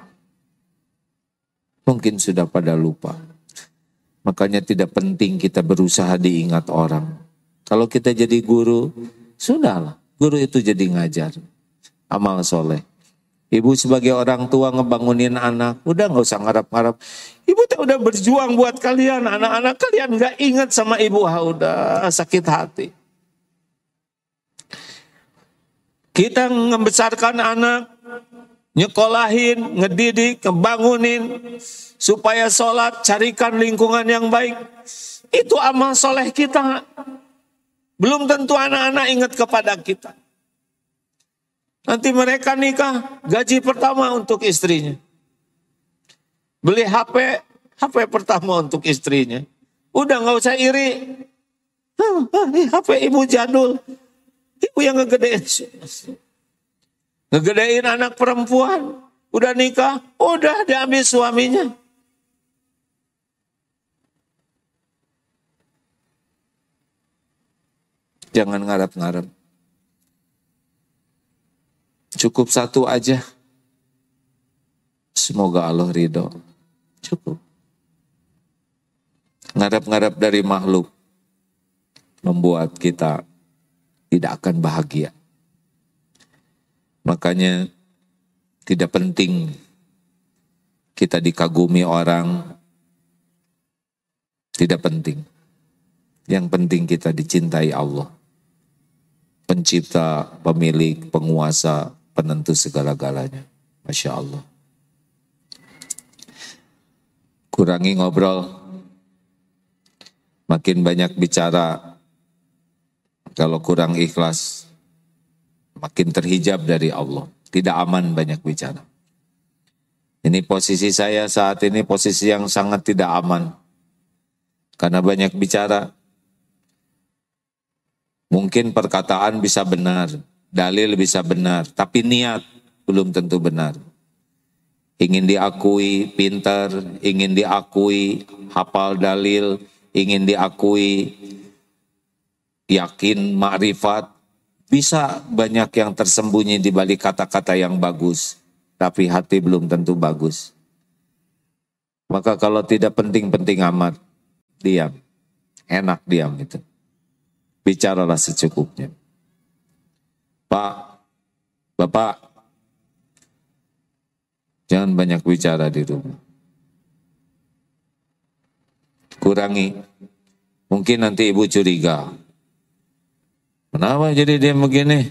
Speaker 1: mungkin sudah pada lupa makanya tidak penting kita berusaha diingat orang kalau kita jadi guru sudahlah guru itu jadi ngajar amal soleh Ibu sebagai orang tua ngebangunin anak, udah nggak usah ngarap-ngarap. Ibu tuh udah berjuang buat kalian, anak-anak kalian nggak ingat sama ibu, ha, ah, udah sakit hati. Kita ngebesarkan anak, nyekolahin, ngedidik, ngebangunin, supaya sholat, carikan lingkungan yang baik. Itu amal soleh kita. Belum tentu anak-anak ingat kepada kita. Nanti mereka nikah, gaji pertama untuk istrinya. Beli HP, HP pertama untuk istrinya. Udah nggak usah iri. HP ah, ah, ibu jadul. Ibu yang ngegedein. Ngegedein anak perempuan. Udah nikah, udah diambil suaminya. Jangan ngarep-ngarep. Cukup satu aja. Semoga Allah ridho. Cukup. Ngarap-ngarap dari makhluk membuat kita tidak akan bahagia. Makanya tidak penting kita dikagumi orang. Tidak penting. Yang penting kita dicintai Allah. Pencipta, pemilik, penguasa, penentu segala-galanya. Masya Allah. Kurangi ngobrol, makin banyak bicara. Kalau kurang ikhlas, makin terhijab dari Allah. Tidak aman banyak bicara. Ini posisi saya saat ini posisi yang sangat tidak aman. Karena banyak bicara. Mungkin perkataan bisa benar, Dalil bisa benar, tapi niat belum tentu benar. Ingin diakui pintar, ingin diakui hafal dalil, ingin diakui yakin, makrifat. Bisa banyak yang tersembunyi di balik kata-kata yang bagus, tapi hati belum tentu bagus. Maka kalau tidak penting-penting amat, diam. Enak diam itu. Bicaralah secukupnya. Pak, Bapak, jangan banyak bicara di rumah. Kurangi. Mungkin nanti ibu curiga. Kenapa jadi dia begini?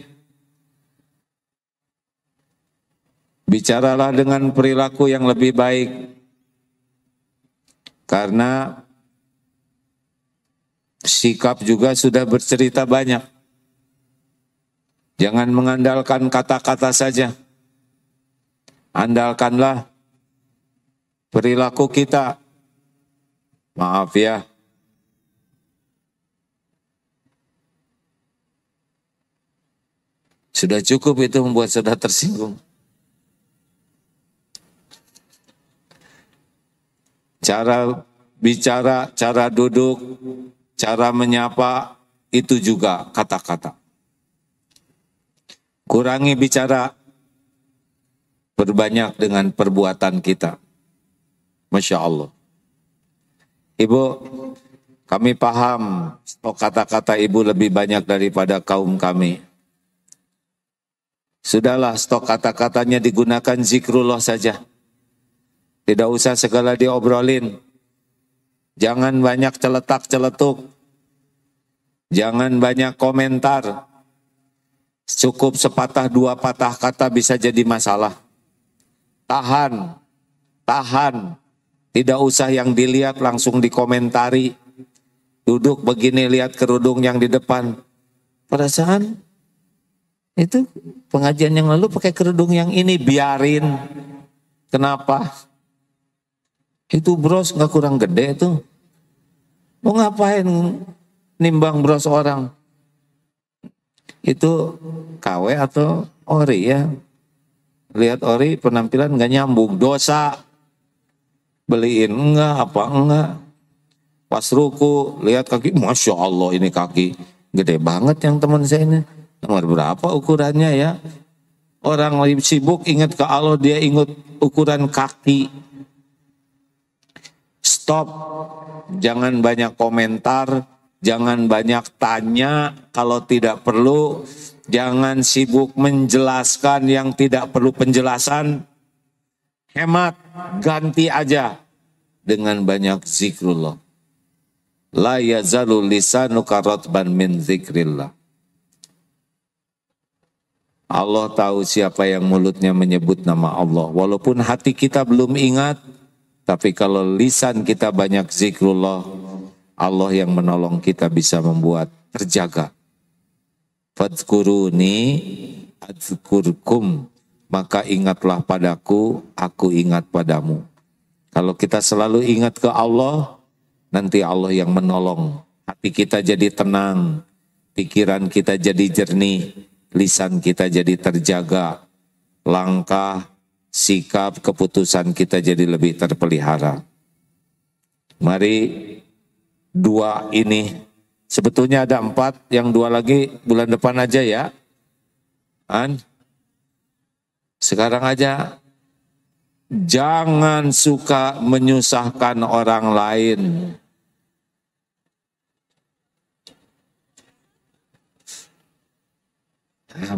Speaker 1: Bicaralah dengan perilaku yang lebih baik. Karena sikap juga sudah bercerita banyak. Jangan mengandalkan kata-kata saja. Andalkanlah perilaku kita. Maaf ya. Sudah cukup itu membuat saudara tersinggung. Cara bicara, cara duduk, cara menyapa, itu juga kata-kata. Kurangi bicara, berbanyak dengan perbuatan kita. Masya Allah. Ibu, kami paham stok kata-kata ibu lebih banyak daripada kaum kami. Sudahlah stok kata-katanya digunakan zikrullah saja. Tidak usah segala diobrolin. Jangan banyak celetak-celetuk. Jangan banyak komentar. Cukup sepatah dua patah kata bisa jadi masalah. Tahan, tahan. Tidak usah yang dilihat langsung dikomentari. Duduk begini lihat kerudung yang di depan. Perasaan itu pengajian yang lalu pakai kerudung yang ini biarin. Kenapa? Itu bros nggak kurang gede tuh. Mau ngapain nimbang bros orang? itu KW atau ori ya. Lihat ori penampilan nggak nyambung, dosa. Beliin enggak, apa enggak. Pas ruku, lihat kaki, Masya Allah ini kaki. Gede banget yang teman saya ini. Nomor berapa ukurannya ya? Orang lagi sibuk ingat ke Allah, dia ingat ukuran kaki. Stop, jangan banyak komentar, Jangan banyak tanya kalau tidak perlu. Jangan sibuk menjelaskan yang tidak perlu penjelasan. Hemat, ganti aja dengan banyak zikrullah. La yazalu lisanu karotban min zikrillah. Allah tahu siapa yang mulutnya menyebut nama Allah. Walaupun hati kita belum ingat, tapi kalau lisan kita banyak zikrullah, Allah yang menolong kita bisa membuat terjaga. Fadkuruni adzkurkum maka ingatlah padaku, aku ingat padamu. Kalau kita selalu ingat ke Allah, nanti Allah yang menolong. Hati kita jadi tenang, pikiran kita jadi jernih, lisan kita jadi terjaga, langkah, sikap, keputusan kita jadi lebih terpelihara. Mari dua ini. Sebetulnya ada empat, yang dua lagi bulan depan aja ya. An? Sekarang aja. Jangan suka menyusahkan orang lain.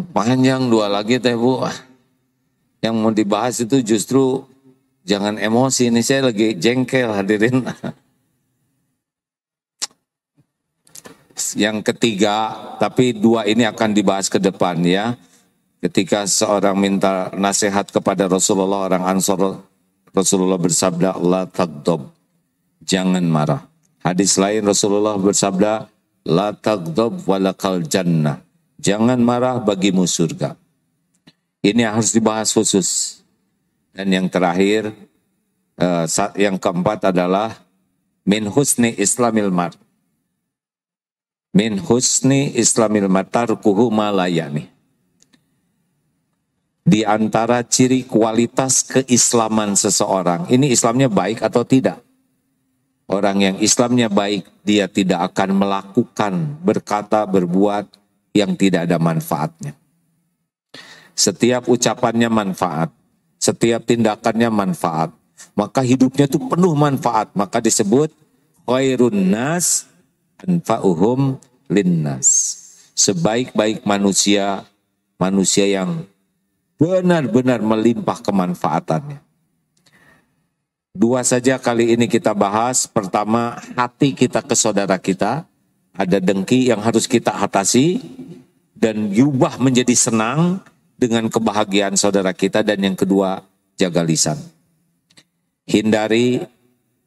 Speaker 1: Panjang dua lagi teh bu. Yang mau dibahas itu justru jangan emosi. Ini saya lagi jengkel hadirin. yang ketiga, tapi dua ini akan dibahas ke depan ya. Ketika seorang minta nasihat kepada Rasulullah, orang Ansor Rasulullah bersabda, La tagdob, jangan marah. Hadis lain Rasulullah bersabda, La tagdob walakal jannah. Jangan marah bagimu surga. Ini harus dibahas khusus. Dan yang terakhir, eh, yang keempat adalah min husni islamil mar min husni islamil matarkuhu malayani. Di antara ciri kualitas keislaman seseorang, ini Islamnya baik atau tidak? Orang yang Islamnya baik, dia tidak akan melakukan, berkata, berbuat yang tidak ada manfaatnya. Setiap ucapannya manfaat, setiap tindakannya manfaat. Maka hidupnya itu penuh manfaat, maka disebut khairun nas fa'uhum linnas. Sebaik-baik manusia, manusia yang benar-benar melimpah kemanfaatannya. Dua saja kali ini kita bahas. Pertama, hati kita ke saudara kita. Ada dengki yang harus kita atasi dan yubah menjadi senang dengan kebahagiaan saudara kita. Dan yang kedua, jaga lisan. Hindari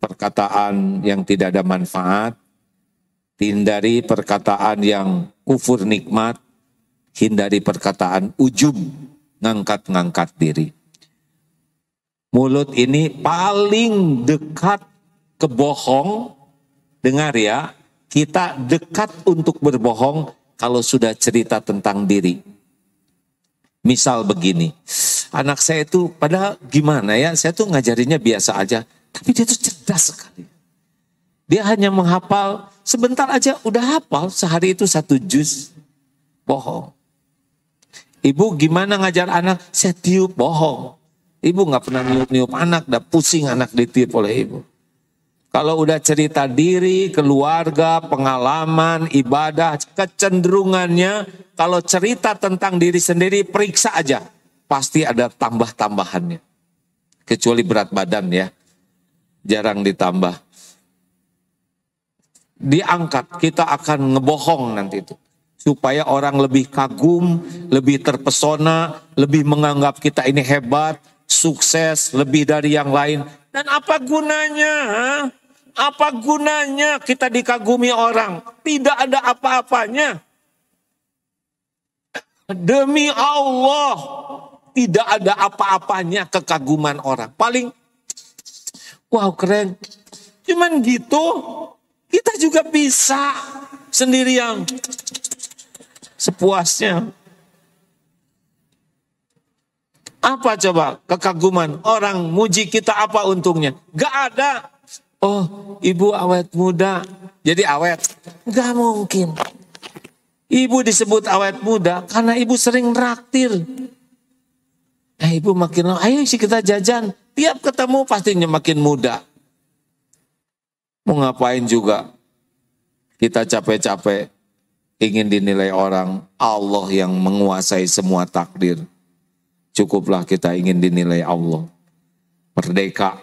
Speaker 1: perkataan yang tidak ada manfaat Hindari perkataan yang kufur nikmat, hindari perkataan ujub, ngangkat-ngangkat diri. Mulut ini paling dekat kebohong, dengar ya, kita dekat untuk berbohong kalau sudah cerita tentang diri. Misal begini, anak saya itu padahal gimana ya, saya tuh ngajarinnya biasa aja, tapi dia tuh cerdas sekali. Dia hanya menghafal Sebentar aja udah hafal sehari itu satu jus Bohong. Ibu gimana ngajar anak? Saya tiup bohong. Ibu nggak pernah niup-niup anak, udah pusing anak ditiup oleh ibu. Kalau udah cerita diri, keluarga, pengalaman, ibadah, kecenderungannya, kalau cerita tentang diri sendiri, periksa aja. Pasti ada tambah-tambahannya. Kecuali berat badan ya. Jarang ditambah diangkat, kita akan ngebohong nanti itu. Supaya orang lebih kagum, lebih terpesona, lebih menganggap kita ini hebat, sukses, lebih dari yang lain. Dan apa gunanya? Apa gunanya kita dikagumi orang? Tidak ada apa-apanya. Demi Allah, tidak ada apa-apanya kekaguman orang. Paling, wow keren. Cuman gitu, kita juga bisa sendiri yang sepuasnya. Apa coba kekaguman orang muji kita apa untungnya? Gak ada. Oh ibu awet muda jadi awet. Gak mungkin. Ibu disebut awet muda karena ibu sering raktir. Nah ibu makin ayo sih kita jajan. Tiap ketemu pastinya makin muda. Mau ngapain juga kita capek-capek ingin dinilai orang Allah yang menguasai semua takdir. Cukuplah kita ingin dinilai Allah. Merdeka.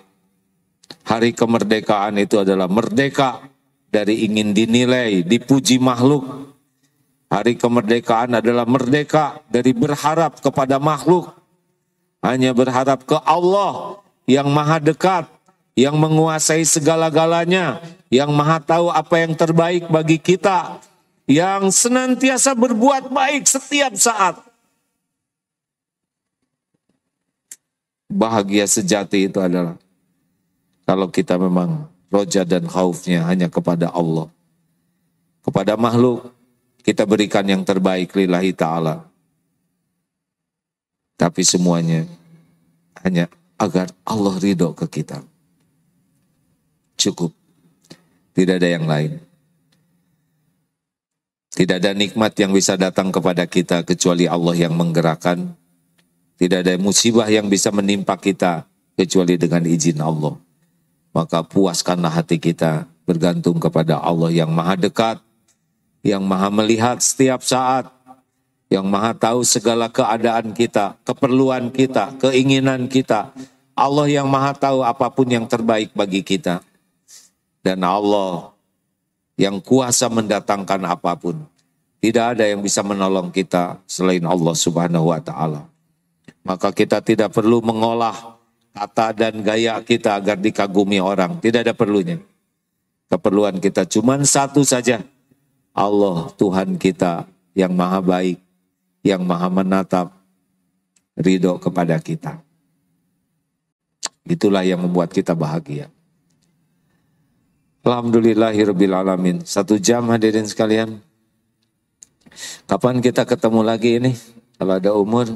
Speaker 1: Hari kemerdekaan itu adalah merdeka dari ingin dinilai, dipuji makhluk. Hari kemerdekaan adalah merdeka dari berharap kepada makhluk. Hanya berharap ke Allah yang maha dekat yang menguasai segala-galanya, yang maha tahu apa yang terbaik bagi kita, yang senantiasa berbuat baik setiap saat. Bahagia sejati itu adalah kalau kita memang roja dan khaufnya hanya kepada Allah. Kepada makhluk, kita berikan yang terbaik lillahi ta'ala. Tapi semuanya hanya agar Allah ridho ke kita cukup. Tidak ada yang lain. Tidak ada nikmat yang bisa datang kepada kita kecuali Allah yang menggerakkan. Tidak ada musibah yang bisa menimpa kita kecuali dengan izin Allah. Maka puaskanlah hati kita bergantung kepada Allah yang maha dekat, yang maha melihat setiap saat, yang maha tahu segala keadaan kita, keperluan kita, keinginan kita. Allah yang maha tahu apapun yang terbaik bagi kita dan Allah yang kuasa mendatangkan apapun. Tidak ada yang bisa menolong kita selain Allah Subhanahu wa taala. Maka kita tidak perlu mengolah kata dan gaya kita agar dikagumi orang. Tidak ada perlunya. Keperluan kita cuma satu saja. Allah Tuhan kita yang maha baik, yang maha menatap, ridho kepada kita. Itulah yang membuat kita bahagia. Alhamdulillahirabbil Satu jam hadirin sekalian. Kapan kita ketemu lagi ini? Kalau ada umur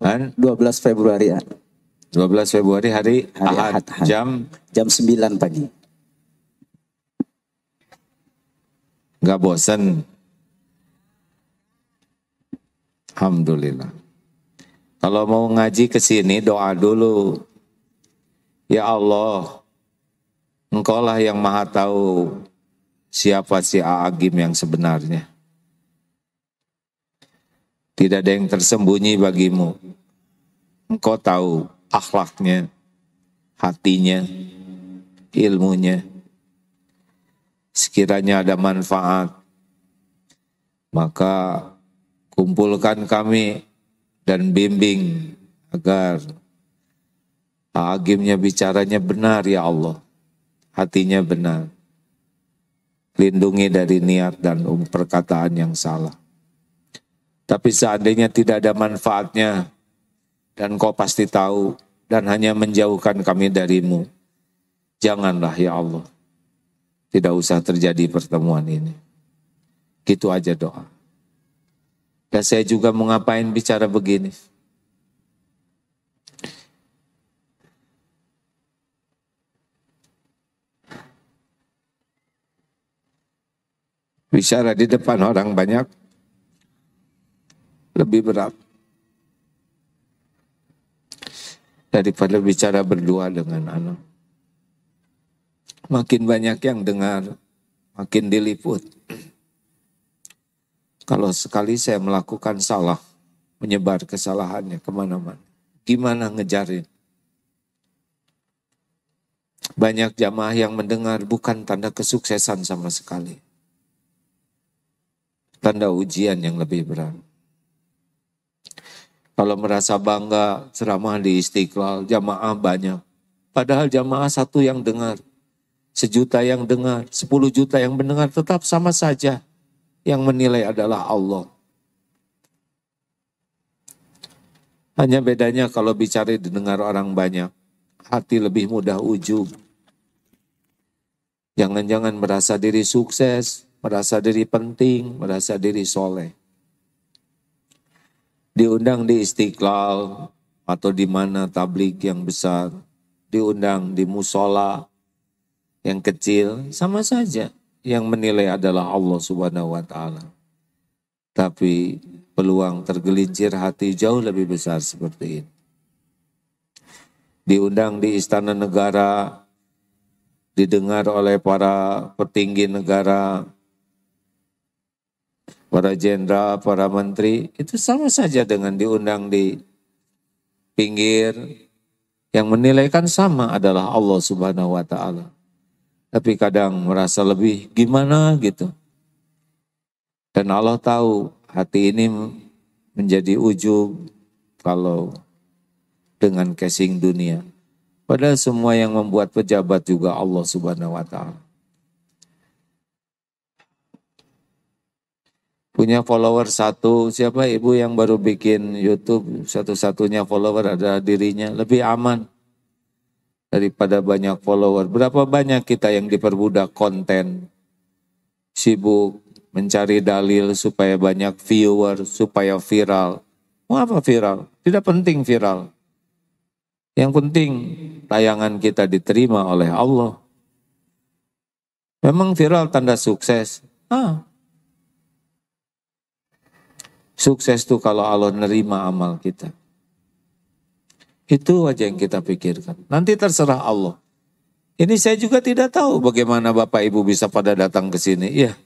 Speaker 1: kan 12 Februari ya. 12 Februari hari, hari Ahad, Ahad jam jam 9 pagi. Gak bosan. Alhamdulillah. Kalau mau ngaji ke sini doa dulu. Ya Allah, Engkaulah yang maha tahu siapa si Aagim yang sebenarnya. Tidak ada yang tersembunyi bagimu. Engkau tahu akhlaknya, hatinya, ilmunya. Sekiranya ada manfaat, maka kumpulkan kami dan bimbing agar Agimnya bicaranya benar ya Allah hatinya benar. Lindungi dari niat dan um- perkataan yang salah. Tapi seandainya tidak ada manfaatnya dan kau pasti tahu dan hanya menjauhkan kami darimu. Janganlah ya Allah. Tidak usah terjadi pertemuan ini. Gitu aja doa. Dan saya juga mau ngapain bicara begini. Bicara di depan orang banyak lebih berat daripada bicara berdua dengan anak. Makin banyak yang dengar, makin diliput. Kalau sekali saya melakukan salah, menyebar kesalahannya kemana-mana. Gimana ngejarin? Banyak jamaah yang mendengar bukan tanda kesuksesan sama sekali tanda ujian yang lebih berat. Kalau merasa bangga ceramah di Istiqlal, jamaah banyak. Padahal jamaah satu yang dengar, sejuta yang dengar, sepuluh juta yang mendengar, tetap sama saja. Yang menilai adalah Allah. Hanya bedanya kalau bicara didengar orang banyak, hati lebih mudah ujub. Jangan-jangan merasa diri sukses, merasa diri penting, merasa diri soleh. Diundang di Istiqlal atau di mana tablik yang besar, diundang di musola yang kecil, sama saja. Yang menilai adalah Allah Subhanahu wa Ta'ala. Tapi peluang tergelincir hati jauh lebih besar seperti ini. Diundang di istana negara, didengar oleh para petinggi negara, para jenderal, para menteri, itu sama saja dengan diundang di pinggir. Yang menilaikan sama adalah Allah Subhanahu wa taala. Tapi kadang merasa lebih gimana gitu. Dan Allah tahu hati ini menjadi ujub kalau dengan casing dunia. Padahal semua yang membuat pejabat juga Allah Subhanahu wa taala. punya follower satu. Siapa ibu yang baru bikin YouTube satu-satunya follower ada dirinya lebih aman daripada banyak follower. Berapa banyak kita yang diperbudak konten, sibuk mencari dalil supaya banyak viewer, supaya viral. Mau apa viral? Tidak penting viral. Yang penting tayangan kita diterima oleh Allah. Memang viral tanda sukses. Ah, Sukses tuh kalau Allah nerima amal kita. Itu aja yang kita pikirkan. Nanti terserah Allah. Ini saya juga tidak tahu bagaimana Bapak Ibu bisa pada datang ke sini. Iya.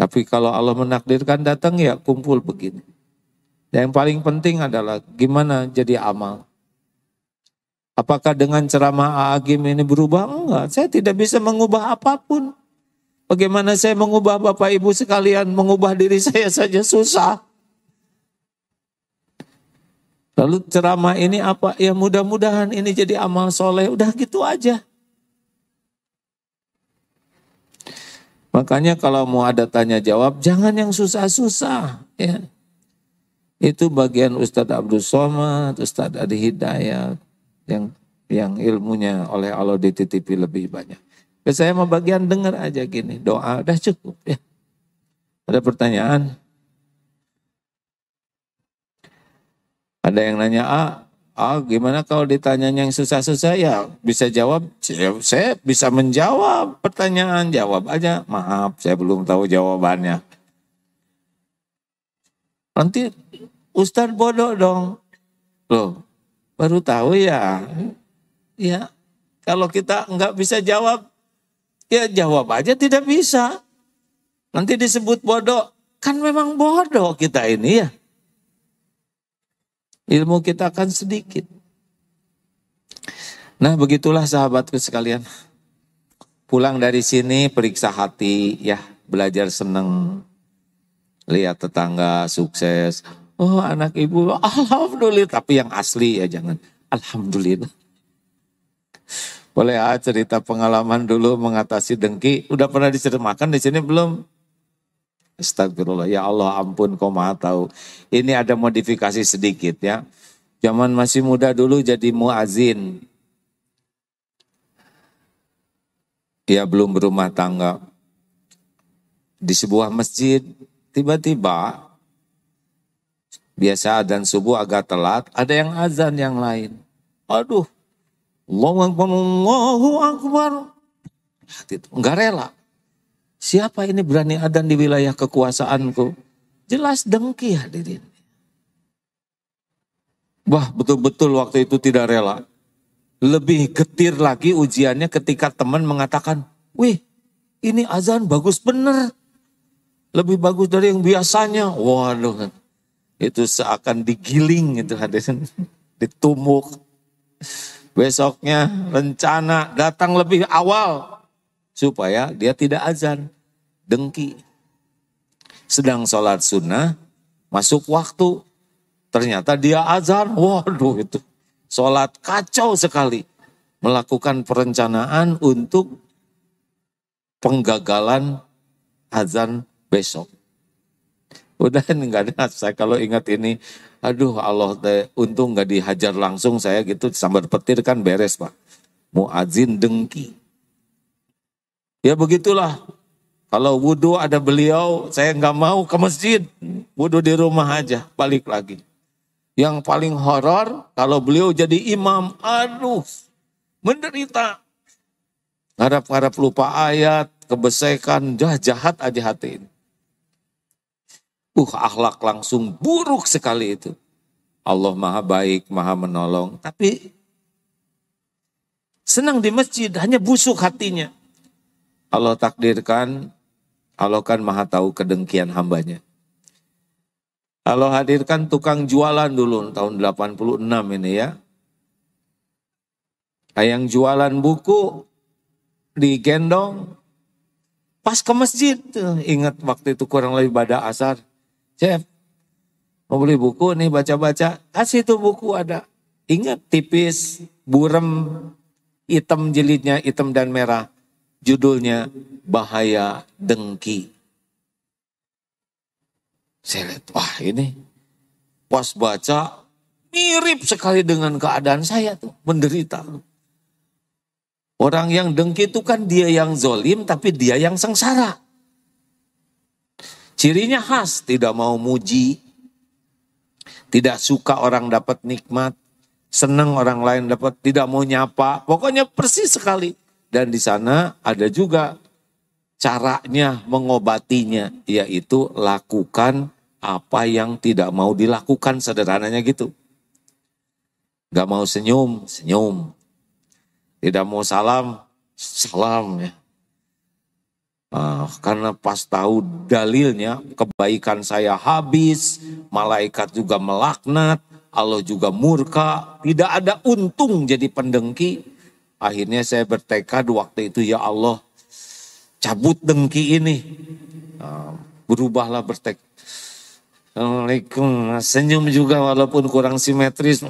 Speaker 1: Tapi kalau Allah menakdirkan datang ya kumpul begini. Dan yang paling penting adalah gimana jadi amal. Apakah dengan ceramah Agim ini berubah? Enggak, saya tidak bisa mengubah apapun. Bagaimana saya mengubah Bapak Ibu sekalian, mengubah diri saya saja susah. Lalu ceramah ini apa? Ya mudah-mudahan ini jadi amal soleh. Udah gitu aja. Makanya kalau mau ada tanya jawab, jangan yang susah-susah. Ya. Itu bagian Ustadz Abdul Somad, Ustadz Adi Hidayat, yang yang ilmunya oleh Allah dititipi lebih banyak. Ya saya mau bagian dengar aja gini, doa udah cukup ya. Ada pertanyaan? Ada yang nanya, A, ah, gimana kalau ditanya yang susah-susah ya bisa jawab? Saya bisa menjawab pertanyaan, jawab aja. Maaf, saya belum tahu jawabannya. Nanti Ustadz bodoh dong. Loh, baru tahu ya. Ya, kalau kita nggak bisa jawab, Ya jawab aja tidak bisa. Nanti disebut bodoh. Kan memang bodoh kita ini ya. Ilmu kita akan sedikit. Nah begitulah sahabatku sekalian. Pulang dari sini periksa hati ya. Belajar seneng. Lihat tetangga sukses. Oh anak ibu alhamdulillah. Tapi yang asli ya jangan. Alhamdulillah. Boleh ah cerita pengalaman dulu mengatasi dengki. Udah pernah diceritakan di sini belum? Astagfirullah, ya Allah ampun kau maha tahu. Ini ada modifikasi sedikit ya. Zaman masih muda dulu jadi muazin. Ya belum berumah tangga. Di sebuah masjid, tiba-tiba biasa dan subuh agak telat, ada yang azan yang lain. Aduh, Allahu Akbar, Allahu gitu. Akbar. enggak rela. Siapa ini berani adan di wilayah kekuasaanku? Jelas dengki hadirin. Wah betul-betul waktu itu tidak rela. Lebih getir lagi ujiannya ketika teman mengatakan, wih ini azan bagus benar. Lebih bagus dari yang biasanya. Waduh, itu seakan digiling itu hadirin. ditumbuk. Besoknya rencana datang lebih awal supaya dia tidak azan, dengki. Sedang sholat sunnah masuk waktu, ternyata dia azan, waduh itu sholat kacau sekali. Melakukan perencanaan untuk penggagalan azan besok. Udah nggak ada saya kalau ingat ini Aduh Allah untung nggak dihajar langsung saya gitu sambar petir kan beres pak. Muazin dengki. Ya begitulah. Kalau wudhu ada beliau, saya nggak mau ke masjid. Wudhu di rumah aja, balik lagi. Yang paling horor kalau beliau jadi imam, aduh, menderita. ngarap-ngarap lupa ayat, kebesekan, jahat, jahat aja hati ini. Uh, akhlak langsung buruk sekali itu. Allah maha baik, maha menolong. Tapi senang di masjid, hanya busuk hatinya. Allah takdirkan, Allah kan maha tahu kedengkian hambanya. Allah hadirkan tukang jualan dulu tahun 86 ini ya. Nah, yang jualan buku digendong pas ke masjid. Ingat waktu itu kurang lebih pada asar. Chef mau beli buku nih baca-baca. Kasih tuh buku ada. Ingat tipis, burem, hitam jilidnya, hitam dan merah. Judulnya Bahaya Dengki. Saya lihat, wah ini pas baca mirip sekali dengan keadaan saya tuh, menderita. Orang yang dengki itu kan dia yang zolim tapi dia yang sengsara. Cirinya khas, tidak mau muji, tidak suka orang dapat nikmat, senang orang lain dapat, tidak mau nyapa, pokoknya persis sekali. Dan di sana ada juga caranya mengobatinya, yaitu lakukan apa yang tidak mau dilakukan, sederhananya gitu. Gak mau senyum, senyum. Tidak mau salam, salam ya. Uh, karena pas tahu dalilnya kebaikan saya habis, malaikat juga melaknat, Allah juga murka, tidak ada untung jadi pendengki. Akhirnya saya bertekad waktu itu ya Allah cabut dengki ini. Uh, berubahlah bertekad. Assalamualaikum, senyum juga walaupun kurang simetris.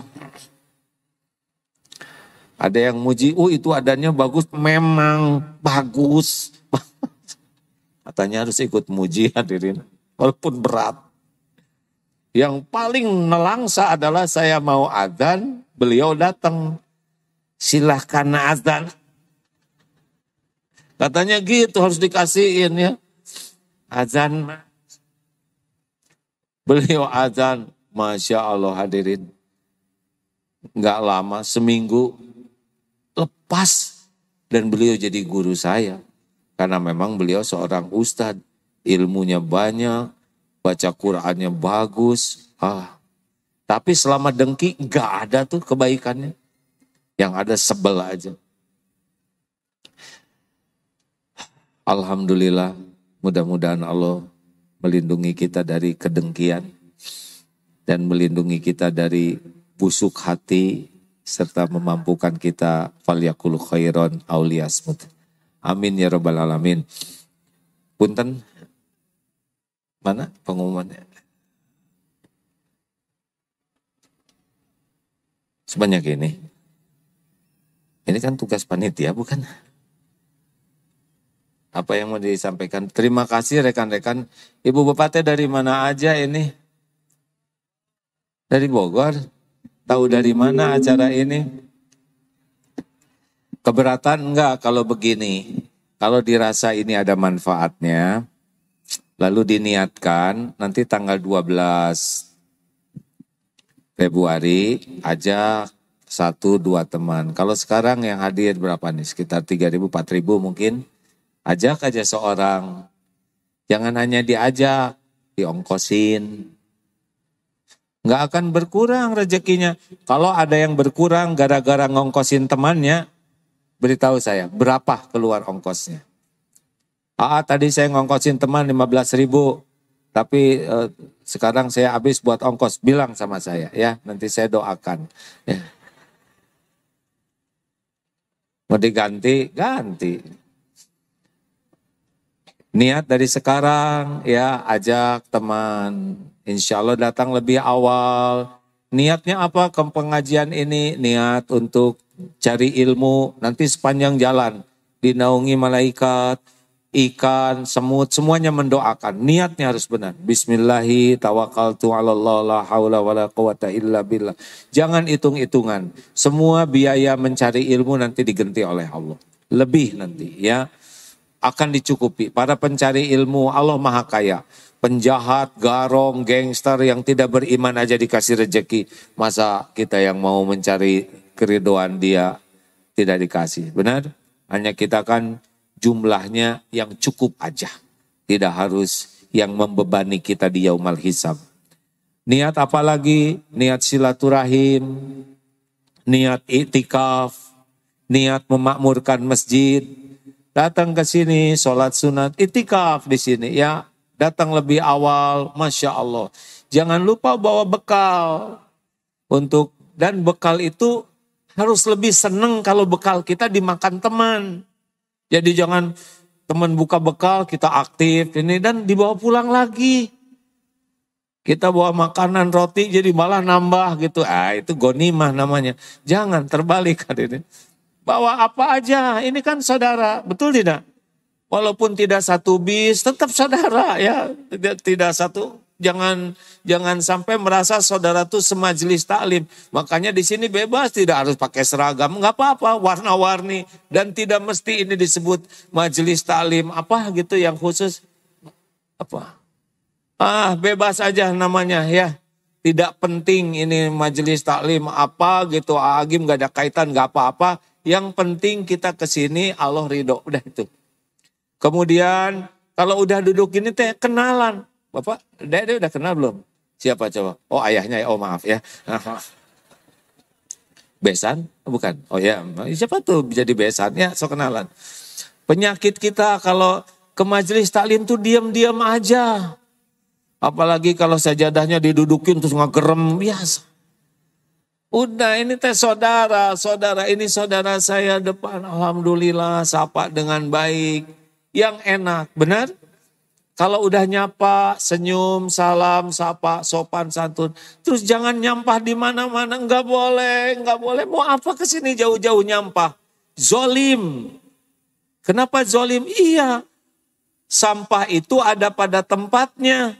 Speaker 1: Ada yang muji, oh itu adanya bagus, memang bagus Katanya harus ikut muji hadirin, walaupun berat. Yang paling nelangsa adalah saya mau azan, beliau datang. Silahkan azan. Katanya gitu harus dikasihin ya. Azan. Beliau azan. Masya Allah hadirin. Nggak lama, seminggu lepas. Dan beliau jadi guru saya. Karena memang beliau seorang ustadz, ilmunya banyak, baca Qurannya bagus. Ah. Tapi selama dengki nggak ada tuh kebaikannya. Yang ada sebel aja. Alhamdulillah, mudah-mudahan Allah melindungi kita dari kedengkian dan melindungi kita dari busuk hati serta memampukan kita falyakul khairon auliasmut. Amin ya Rabbal Alamin. Punten, mana pengumumannya? Sebanyak ini. Ini kan tugas panitia, bukan? Apa yang mau disampaikan? Terima kasih rekan-rekan. Ibu bapaknya dari mana aja ini? Dari Bogor. Tahu dari mana acara ini? Keberatan enggak kalau begini? Kalau dirasa ini ada manfaatnya, lalu diniatkan nanti tanggal 12 Februari ajak satu dua teman. Kalau sekarang yang hadir berapa nih? Sekitar 3.000 4.000 mungkin. Ajak aja seorang. Jangan hanya diajak, diongkosin, Enggak akan berkurang rezekinya. Kalau ada yang berkurang gara-gara ngongkosin temannya, Beritahu saya, berapa keluar ongkosnya? AA ah, tadi saya ngongkosin teman 15 ribu, tapi eh, sekarang saya habis buat ongkos. Bilang sama saya ya, nanti saya doakan. Ya. Mau diganti, ganti. Niat dari sekarang ya, ajak teman. Insya Allah datang lebih awal, Niatnya apa ke pengajian ini? Niat untuk cari ilmu nanti sepanjang jalan. Dinaungi malaikat, ikan, semut, semuanya mendoakan. Niatnya harus benar. Bismillahi tawakkaltu la haula wala quwata illa Jangan hitung-hitungan. Semua biaya mencari ilmu nanti diganti oleh Allah. Lebih nanti ya. Akan dicukupi. Para pencari ilmu Allah Maha Kaya penjahat, garong, gangster yang tidak beriman aja dikasih rejeki. Masa kita yang mau mencari keridoan dia tidak dikasih. Benar? Hanya kita kan jumlahnya yang cukup aja. Tidak harus yang membebani kita di yaumal hisab. Niat apalagi? Niat silaturahim, niat itikaf, niat memakmurkan masjid. Datang ke sini, sholat sunat, itikaf di sini. Ya, datang lebih awal, masya Allah. Jangan lupa bawa bekal untuk dan bekal itu harus lebih seneng kalau bekal kita dimakan teman. Jadi jangan teman buka bekal kita aktif ini dan dibawa pulang lagi. Kita bawa makanan roti jadi malah nambah gitu. Ah itu gonimah namanya. Jangan terbalik ini. Bawa apa aja. Ini kan saudara, betul tidak? Walaupun tidak satu bis, tetap saudara ya. Tidak tidak satu jangan jangan sampai merasa saudara itu semajelis taklim. Makanya di sini bebas, tidak harus pakai seragam, nggak apa-apa, warna-warni dan tidak mesti ini disebut majelis taklim apa gitu yang khusus apa? Ah, bebas aja namanya ya tidak penting ini majelis taklim apa gitu ah, Agim gak ada kaitan nggak apa-apa yang penting kita kesini Allah ridho udah itu Kemudian kalau udah duduk gini teh kenalan. Bapak, Dede udah kenal belum? Siapa coba? Oh ayahnya ya, oh maaf ya. besan? Bukan. Oh ya, siapa tuh jadi besan? Ya, so kenalan. Penyakit kita kalau ke majelis taklim tuh diam-diam aja. Apalagi kalau sajadahnya didudukin terus gerem biasa. Ya, udah ini teh saudara, saudara ini saudara saya depan. Alhamdulillah, sapa dengan baik yang enak. Benar? Kalau udah nyapa, senyum, salam, sapa, sopan, santun. Terus jangan nyampah di mana-mana. Enggak boleh, enggak boleh. Mau apa ke sini jauh-jauh nyampah? Zolim. Kenapa zolim? Iya. Sampah itu ada pada tempatnya.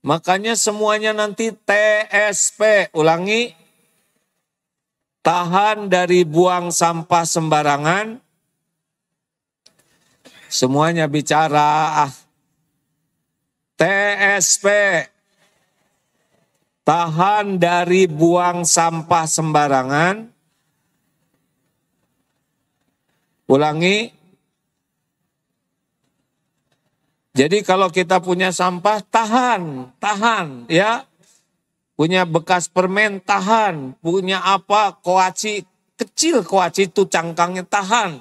Speaker 1: Makanya semuanya nanti TSP. Ulangi. Tahan dari buang sampah sembarangan. Semuanya bicara ah, TSP tahan dari buang sampah sembarangan. Ulangi. Jadi kalau kita punya sampah tahan, tahan ya. Punya bekas permen tahan, punya apa koaci kecil koaci itu cangkangnya tahan.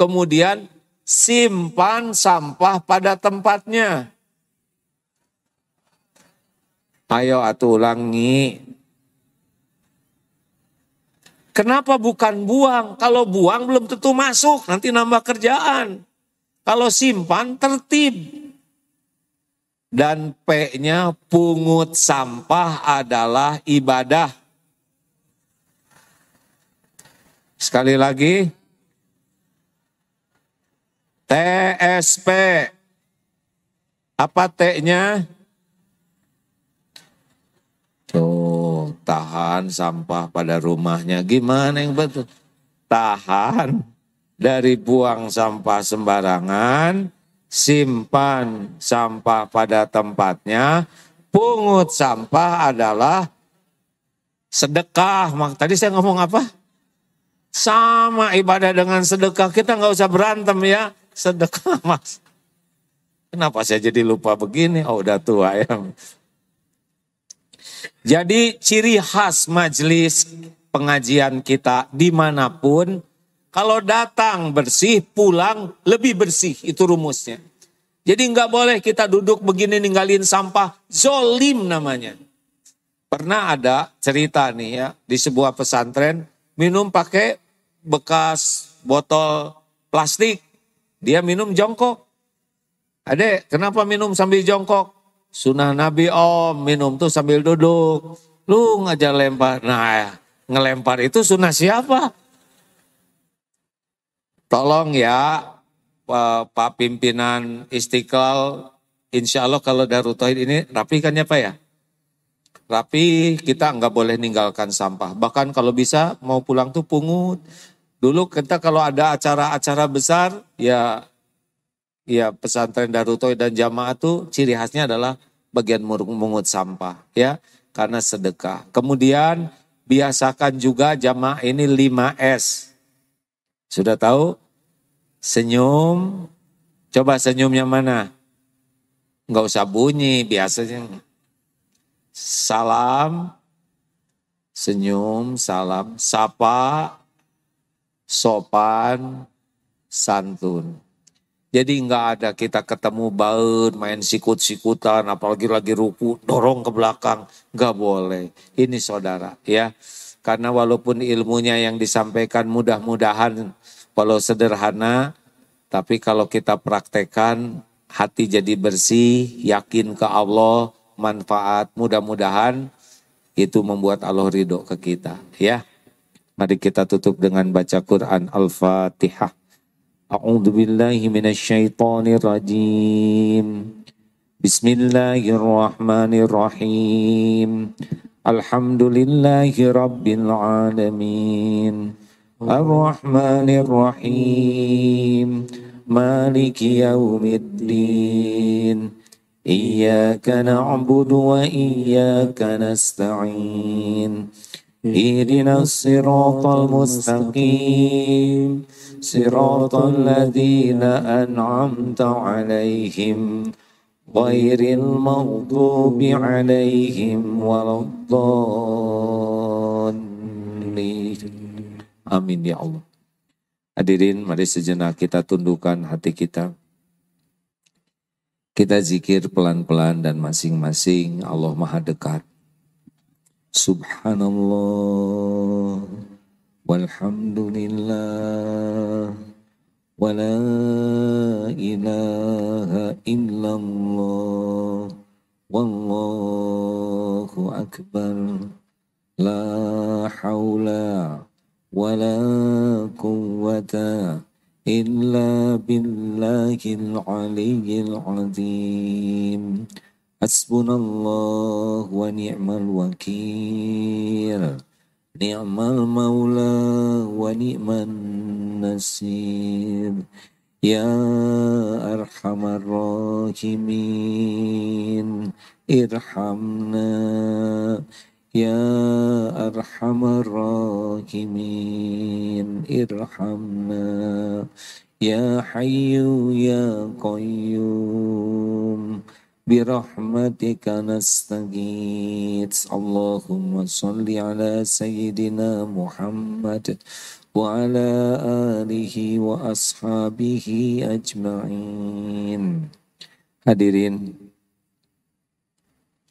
Speaker 1: Kemudian simpan sampah pada tempatnya. Ayo atuh ulangi. Kenapa bukan buang? Kalau buang belum tentu masuk, nanti nambah kerjaan. Kalau simpan tertib. Dan P-nya pungut sampah adalah ibadah. Sekali lagi, TSP. Apa T-nya? Tuh, tahan sampah pada rumahnya. Gimana yang betul? Tahan dari buang sampah sembarangan, simpan sampah pada tempatnya. Pungut sampah adalah sedekah. tadi saya ngomong apa? Sama ibadah dengan sedekah. Kita nggak usah berantem ya sedekah mas. Kenapa saya jadi lupa begini? Oh udah tua ya. Jadi ciri khas majelis pengajian kita dimanapun, kalau datang bersih, pulang lebih bersih, itu rumusnya. Jadi nggak boleh kita duduk begini ninggalin sampah, zolim namanya. Pernah ada cerita nih ya, di sebuah pesantren, minum pakai bekas botol plastik dia minum jongkok. Adek, kenapa minum sambil jongkok? Sunnah Nabi om, oh, minum tuh sambil duduk. Lu ngajak lempar. Nah, ya, ngelempar itu sunnah siapa? Tolong ya, Pak Pimpinan Istiqlal, insya Allah kalau Darut ini rapikan ya Pak ya? Rapi, kita nggak boleh ninggalkan sampah. Bahkan kalau bisa mau pulang tuh pungut, Dulu kita kalau ada acara-acara besar, ya ya pesantren Darutoy dan jamaah tuh ciri khasnya adalah bagian mengut sampah ya karena sedekah. Kemudian biasakan juga jamaah ini 5S. Sudah tahu? Senyum. Coba senyumnya mana? nggak usah bunyi biasanya. Salam, senyum, salam, sapa, sopan, santun. Jadi nggak ada kita ketemu baun, main sikut-sikutan, apalagi lagi ruku, dorong ke belakang. Nggak boleh. Ini saudara ya. Karena walaupun ilmunya yang disampaikan mudah-mudahan walau sederhana, tapi kalau kita praktekan hati jadi bersih, yakin ke Allah, manfaat mudah-mudahan itu membuat Allah ridho ke kita ya. Mari kita tutup dengan baca Quran Al-Fatihah. A'udzu billahi minasyaitonir rajim. Bismillahirrahmanirrahim. Alhamdulillahi rabbil alamin. Arrahmanirrahim. rahmanir rahim Maliki yaumiddin. Iyyaka na'budu wa iyyaka nasta'in. اهدنا الصراط المستقيم صراط الذين أنعمت عليهم غير المغضوب عليهم ولا الضالين Amin ya Allah. Hadirin, mari sejenak kita tundukkan hati kita. Kita zikir pelan-pelan dan masing-masing Allah Maha Dekat. Subhanallah walhamdulillah wala ilaha illallah wallahu akbar la haula wala quwwata illa billahil aliyyil azim Hasbunallah wa ni'mal wakil Ni'mal maula wa ni'man nasir Ya arhamar rahimin Irhamna Ya arhamar rahimin Irhamna Ya hayyu ya برحمتك نستغيث اللهم صل على سيدنا محمد وعلى آله وأصحابه أجمعين Hadirin,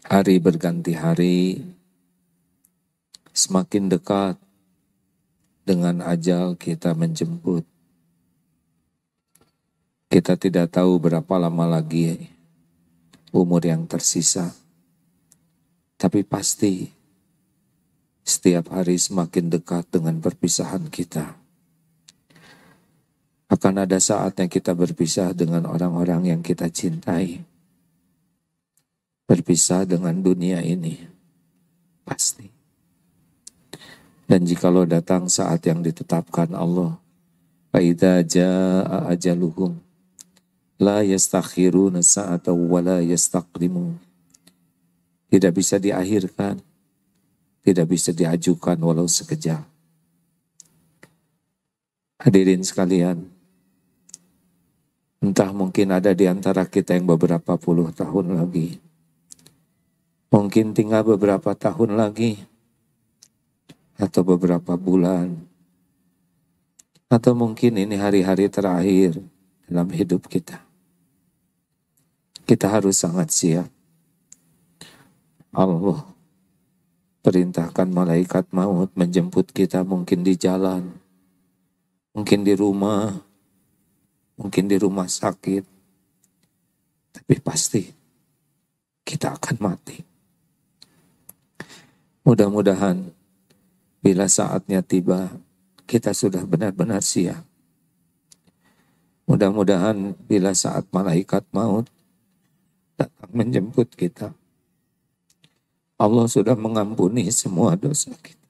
Speaker 1: hari berganti hari, semakin dekat dengan ajal kita menjemput. Kita tidak tahu berapa lama lagi umur yang tersisa. Tapi pasti setiap hari semakin dekat dengan perpisahan kita. Akan ada saatnya kita berpisah dengan orang-orang yang kita cintai. Berpisah dengan dunia ini. Pasti. Dan jika lo datang saat yang ditetapkan Allah. Fa'idha ja'a ajaluhum La yastakhiruna sa'ata wa la yastaqdimu Tidak bisa diakhirkan. Tidak bisa diajukan walau sekejap. Hadirin sekalian, entah mungkin ada di antara kita yang beberapa puluh tahun lagi, mungkin tinggal beberapa tahun lagi, atau beberapa bulan, atau mungkin ini hari-hari terakhir dalam hidup kita kita harus sangat siap. Allah perintahkan malaikat maut menjemput kita mungkin di jalan, mungkin di rumah, mungkin di rumah sakit. Tapi pasti kita akan mati. Mudah-mudahan bila saatnya tiba, kita sudah benar-benar siap. Mudah-mudahan bila saat malaikat maut datang menjemput kita. Allah sudah mengampuni semua dosa kita.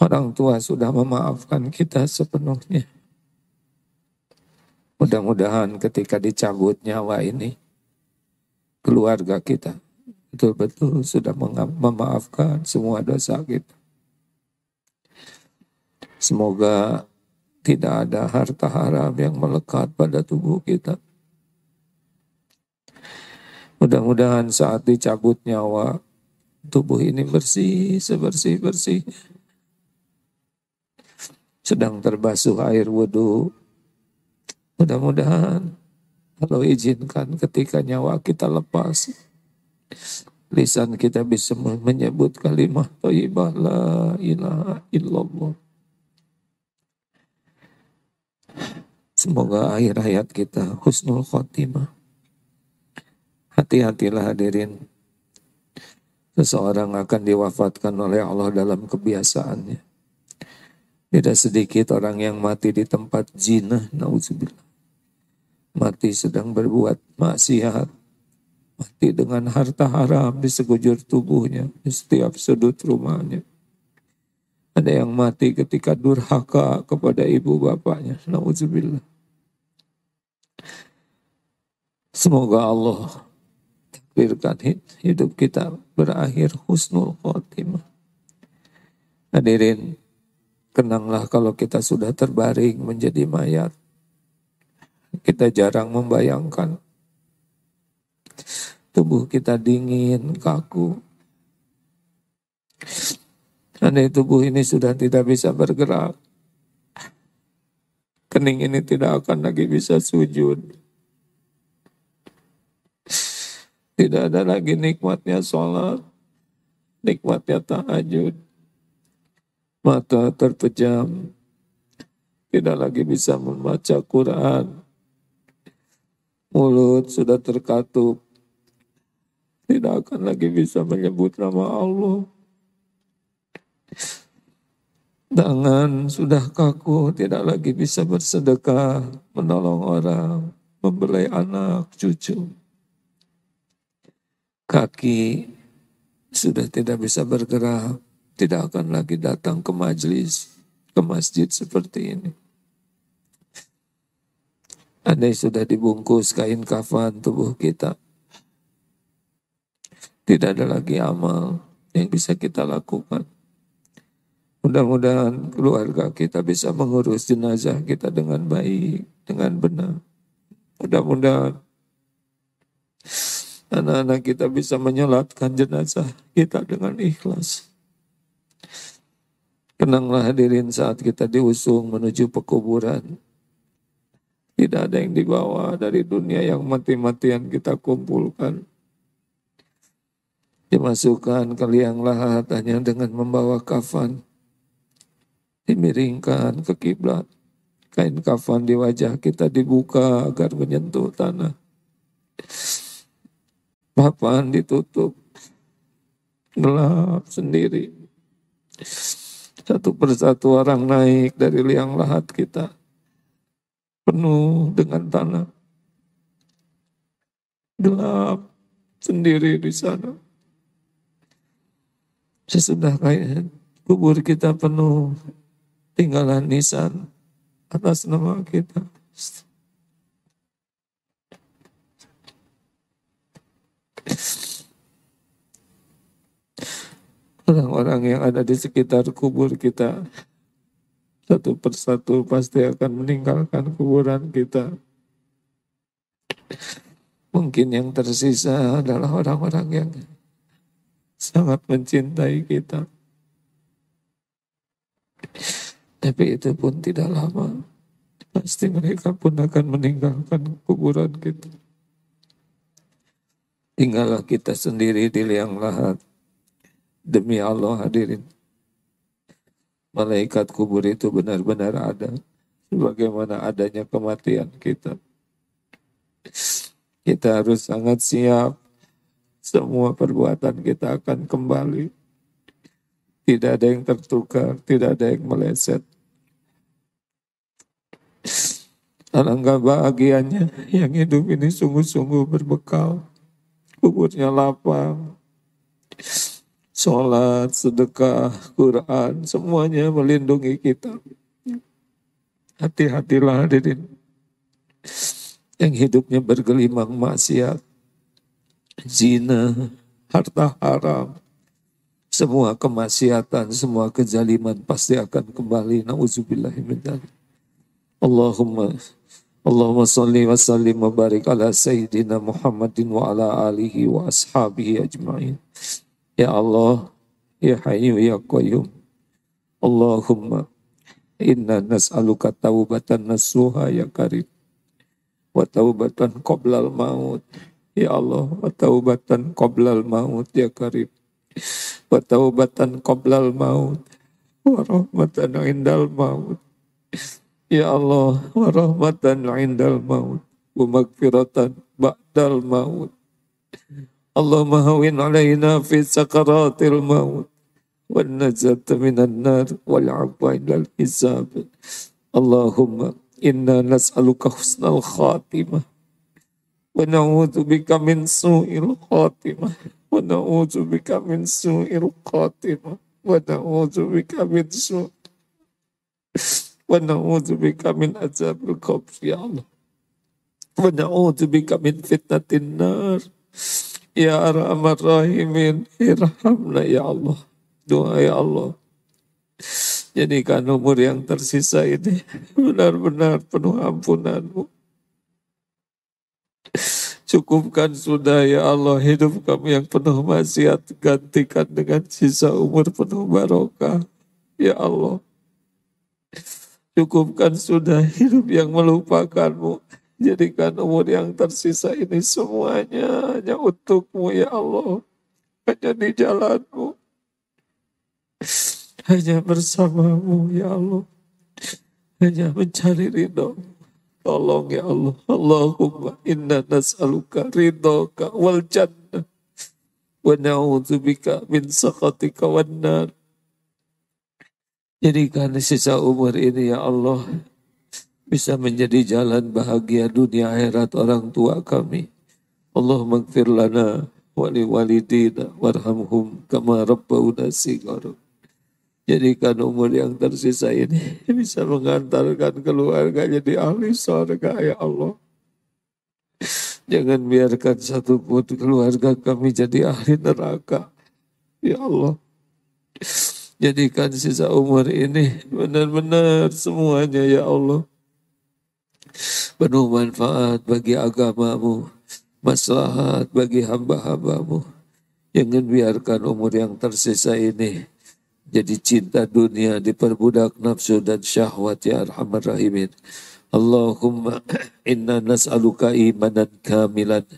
Speaker 1: Orang tua sudah memaafkan kita sepenuhnya. Mudah-mudahan ketika dicabut nyawa ini, keluarga kita betul-betul sudah memaafkan semua dosa kita. Semoga tidak ada harta haram yang melekat pada tubuh kita. Mudah-mudahan saat dicabut nyawa, tubuh ini bersih, sebersih-bersih. Sedang terbasuh air wudhu. Mudah-mudahan kalau izinkan ketika nyawa kita lepas, lisan kita bisa menyebut kalimat thayyibah la ilaha illallah. Semoga akhir hayat kita husnul khotimah. Hati-hatilah hadirin. Seseorang akan diwafatkan oleh Allah dalam kebiasaannya. Tidak sedikit orang yang mati di tempat jinah, nauzubillah. Mati sedang berbuat maksiat. Mati dengan harta haram di segujur tubuhnya, di setiap sudut rumahnya. Ada yang mati ketika durhaka kepada ibu bapaknya, nauzubillah. Semoga Allah biarkan hidup kita berakhir husnul khotimah. Hadirin, kenanglah kalau kita sudah terbaring menjadi mayat. Kita jarang membayangkan. Tubuh kita dingin, kaku. Andai tubuh ini sudah tidak bisa bergerak, kening ini tidak akan lagi bisa sujud Tidak ada lagi nikmatnya sholat, nikmatnya tahajud. Mata terpejam, tidak lagi bisa membaca Quran. Mulut sudah terkatup, tidak akan lagi bisa menyebut nama Allah. Tangan sudah kaku, tidak lagi bisa bersedekah, menolong orang, membelai anak, cucu kaki sudah tidak bisa bergerak, tidak akan lagi datang ke majlis, ke masjid seperti ini. Andai sudah dibungkus kain kafan tubuh kita, tidak ada lagi amal yang bisa kita lakukan. Mudah-mudahan keluarga kita bisa mengurus jenazah kita dengan baik, dengan benar. Mudah-mudahan anak-anak kita bisa menyolatkan jenazah kita dengan ikhlas. Kenanglah hadirin saat kita diusung menuju pekuburan. Tidak ada yang dibawa dari dunia yang mati-matian kita kumpulkan. Dimasukkan ke liang lahat hanya dengan membawa kafan. Dimiringkan ke kiblat. Kain kafan di wajah kita dibuka agar menyentuh tanah papan ditutup. Gelap sendiri. Satu persatu orang naik dari liang lahat kita. Penuh dengan tanah. Gelap sendiri di sana. Sesudah kain kubur kita penuh tinggalan nisan atas nama kita. Orang-orang yang ada di sekitar kubur kita satu persatu pasti akan meninggalkan kuburan kita. Mungkin yang tersisa adalah orang-orang yang sangat mencintai kita. Tapi itu pun tidak lama. Pasti mereka pun akan meninggalkan kuburan kita. Tinggallah kita sendiri di liang lahat. Demi Allah hadirin. Malaikat kubur itu benar-benar ada. Sebagaimana adanya kematian kita. Kita harus sangat siap. Semua perbuatan kita akan kembali. Tidak ada yang tertukar, tidak ada yang meleset. Alangkah bahagianya yang hidup ini sungguh-sungguh berbekal buburnya lapang. Sholat, sedekah, Quran, semuanya melindungi kita. Hati-hatilah hadirin yang hidupnya bergelimang maksiat, zina, harta haram, semua kemaksiatan, semua kejaliman pasti akan kembali. Nauzubillah Allahumma Allahumma salli wa sallim wa ala Sayyidina Muhammadin wa ala alihi wa ashabihi ajma'in. Ya Allah, Ya hayu Ya Qayyum. Allahumma inna nas'aluka taubatan nasuha ya karim. Wa taubatan qoblal maut. Ya Allah, wa taubatan qoblal maut ya karim. Wa taubatan qoblal maut. Wa rahmatan indal maut. Ya Allah, wa rahmatan indal maut, wa magfiratan ba'dal maut. Allah hawin alaina fi sakaratil maut, wa najata minan nar, wal afwa ilal hisab. Allahumma inna nas'aluka husnal khatimah, wa na'udzu bika min su'il khatimah, wa na'udzu bika min su'il khatimah, wa na'udzu bika min su'il Wa bika min azabil qabr ya Allah. Wa bika min fitnatin nar. Ya Arhamar Rahimin, irhamna ya Allah. Doa ya Allah. Jadikan umur yang tersisa ini benar-benar penuh ampunanmu. Cukupkan sudah ya Allah hidup kami yang penuh maksiat gantikan dengan sisa umur penuh barokah ya Allah. Cukupkan sudah hidup yang melupakanmu. Jadikan umur yang tersisa ini semuanya hanya untukmu ya Allah. Hanya di jalanmu. Hanya bersamamu ya Allah. Hanya mencari ridho. Tolong ya Allah. Allahumma inna nas'aluka ridhoka wal jannah. Wa na'udzubika min sakatika wan nar. Jadikan sisa umur ini ya Allah bisa menjadi jalan bahagia dunia akhirat orang tua kami. Allah maghfir lana wali walidina warhamhum kama rabbawna sigaru. Jadikan umur yang tersisa ini bisa mengantarkan keluarga jadi ahli surga ya Allah. Jangan biarkan satu pun keluarga kami jadi ahli neraka. Ya Allah. Jadikan sisa umur ini benar-benar semuanya ya Allah. Penuh manfaat bagi agamamu. Maslahat bagi hamba-hambamu. Jangan biarkan umur yang tersisa ini jadi cinta dunia diperbudak nafsu dan syahwat ya arhamar rahimin. Allahumma inna nas'aluka imanan kamilan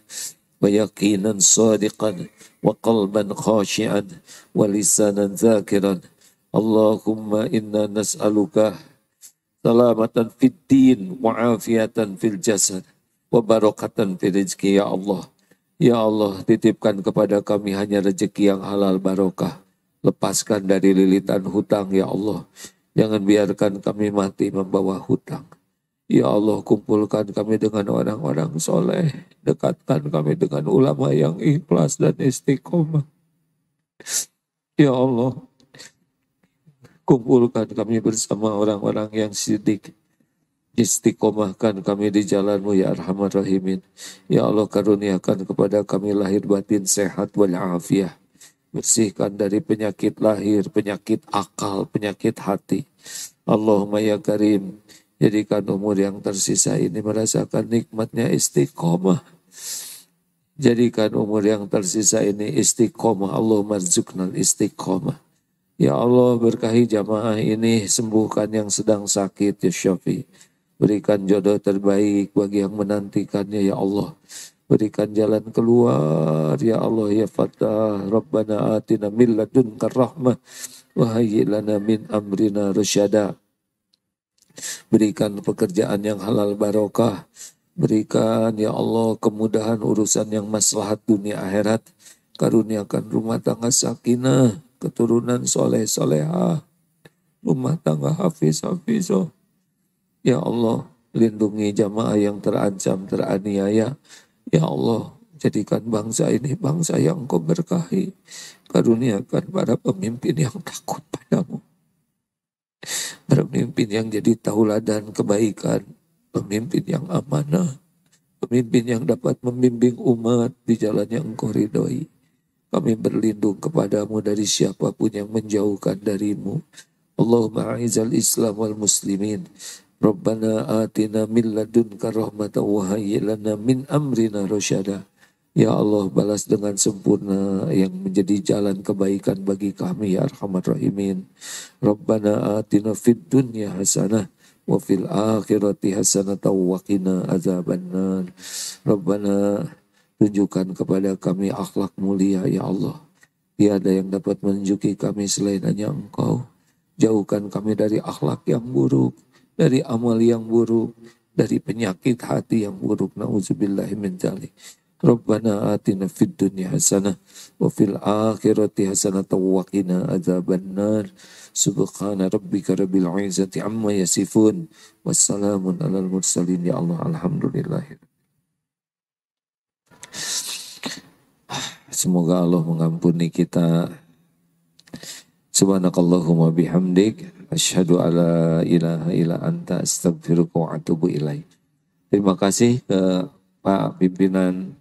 Speaker 1: wa yakinan sadiqan wa qalban khashian wa lisanan zakiran Allahumma inna nas'aluka salamatan fid din wa afiatan fil jasad wa barokatan fil rizki ya Allah. Ya Allah, titipkan kepada kami hanya rezeki yang halal barokah. Lepaskan dari lilitan hutang ya Allah. Jangan biarkan kami mati membawa hutang. Ya Allah, kumpulkan kami dengan orang-orang soleh. Dekatkan kami dengan ulama yang ikhlas dan istiqomah. Ya Allah, Kumpulkan kami bersama orang-orang yang sidik. Istiqomahkan kami di jalanmu ya Arhamar Rahimin. Ya Allah karuniakan kepada kami lahir batin sehat wal afiah. Bersihkan dari penyakit lahir, penyakit akal, penyakit hati. Allahumma ya Karim, jadikan umur yang tersisa ini merasakan nikmatnya istiqomah. Jadikan umur yang tersisa ini istiqomah. Allahumma rizuknal istiqomah. Ya Allah berkahi jamaah ini, sembuhkan yang sedang sakit ya Syafi. Berikan jodoh terbaik bagi yang menantikannya ya Allah. Berikan jalan keluar ya Allah ya Fatah. Rabbana atina min ladunka rahmah. Wahai lana min amrina rasyada. Berikan pekerjaan yang halal barokah. Berikan ya Allah kemudahan urusan yang maslahat dunia akhirat. Karuniakan rumah tangga sakinah keturunan soleh soleha rumah tangga hafiz hafizoh. Ya Allah, lindungi jamaah yang terancam, teraniaya. Ya Allah, jadikan bangsa ini bangsa yang engkau berkahi. Karuniakan para pemimpin yang takut padamu. Pemimpin yang jadi tauladan kebaikan. Pemimpin yang amanah. Pemimpin yang dapat membimbing umat di jalan yang engkau ridhoi. Kami berlindung kepadamu dari siapapun yang menjauhkan darimu. Allahumma aizal Islam wal muslimin. Rabbana atina min ladunka rahmatan wa min amrina rasyada. Ya Allah balas dengan sempurna yang menjadi jalan kebaikan bagi kami ya Arhamar Rahimin. Rabbana atina fid dunya hasanah wa fil akhirati hasanatan wa qina azabannar. Rabbana Tunjukkan kepada kami akhlak mulia ya Allah. Tiada yang dapat menunjuki kami selain hanya Engkau. Jauhkan kami dari akhlak yang buruk, dari amal yang buruk, dari penyakit hati yang buruk. Nauzubillahi min dzalik. Rabbana atina fid dunya hasanah wa fil akhirati hasanah wa qina adzabannar. Subhana rabbika rabbil izzati amma yasifun. Wassalamun alal mursalin ya Allah. Alhamdulillah. Semoga Allah mengampuni kita. Subhanakallahumma bihamdik. Asyhadu ala ilaha illa anta astaghfiruka wa atubu ilaih. Terima kasih ke Pak Pimpinan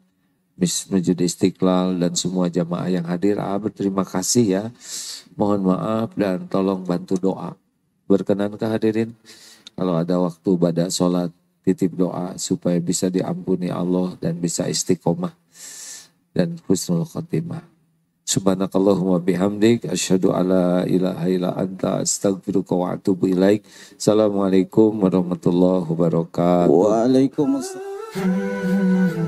Speaker 1: Masjid Istiqlal dan semua jamaah yang hadir. Ah, berterima kasih ya. Mohon maaf dan tolong bantu doa. Berkenan hadirin? Kalau ada waktu pada sholat titip doa supaya bisa diampuni Allah dan bisa istiqomah dan husnul khotimah. Subhanakallahumma bihamdik asyhadu alla ilaha illa anta astaghfiruka wa atubu ilaik. Assalamualaikum warahmatullahi wabarakatuh. Waalaikumsalam.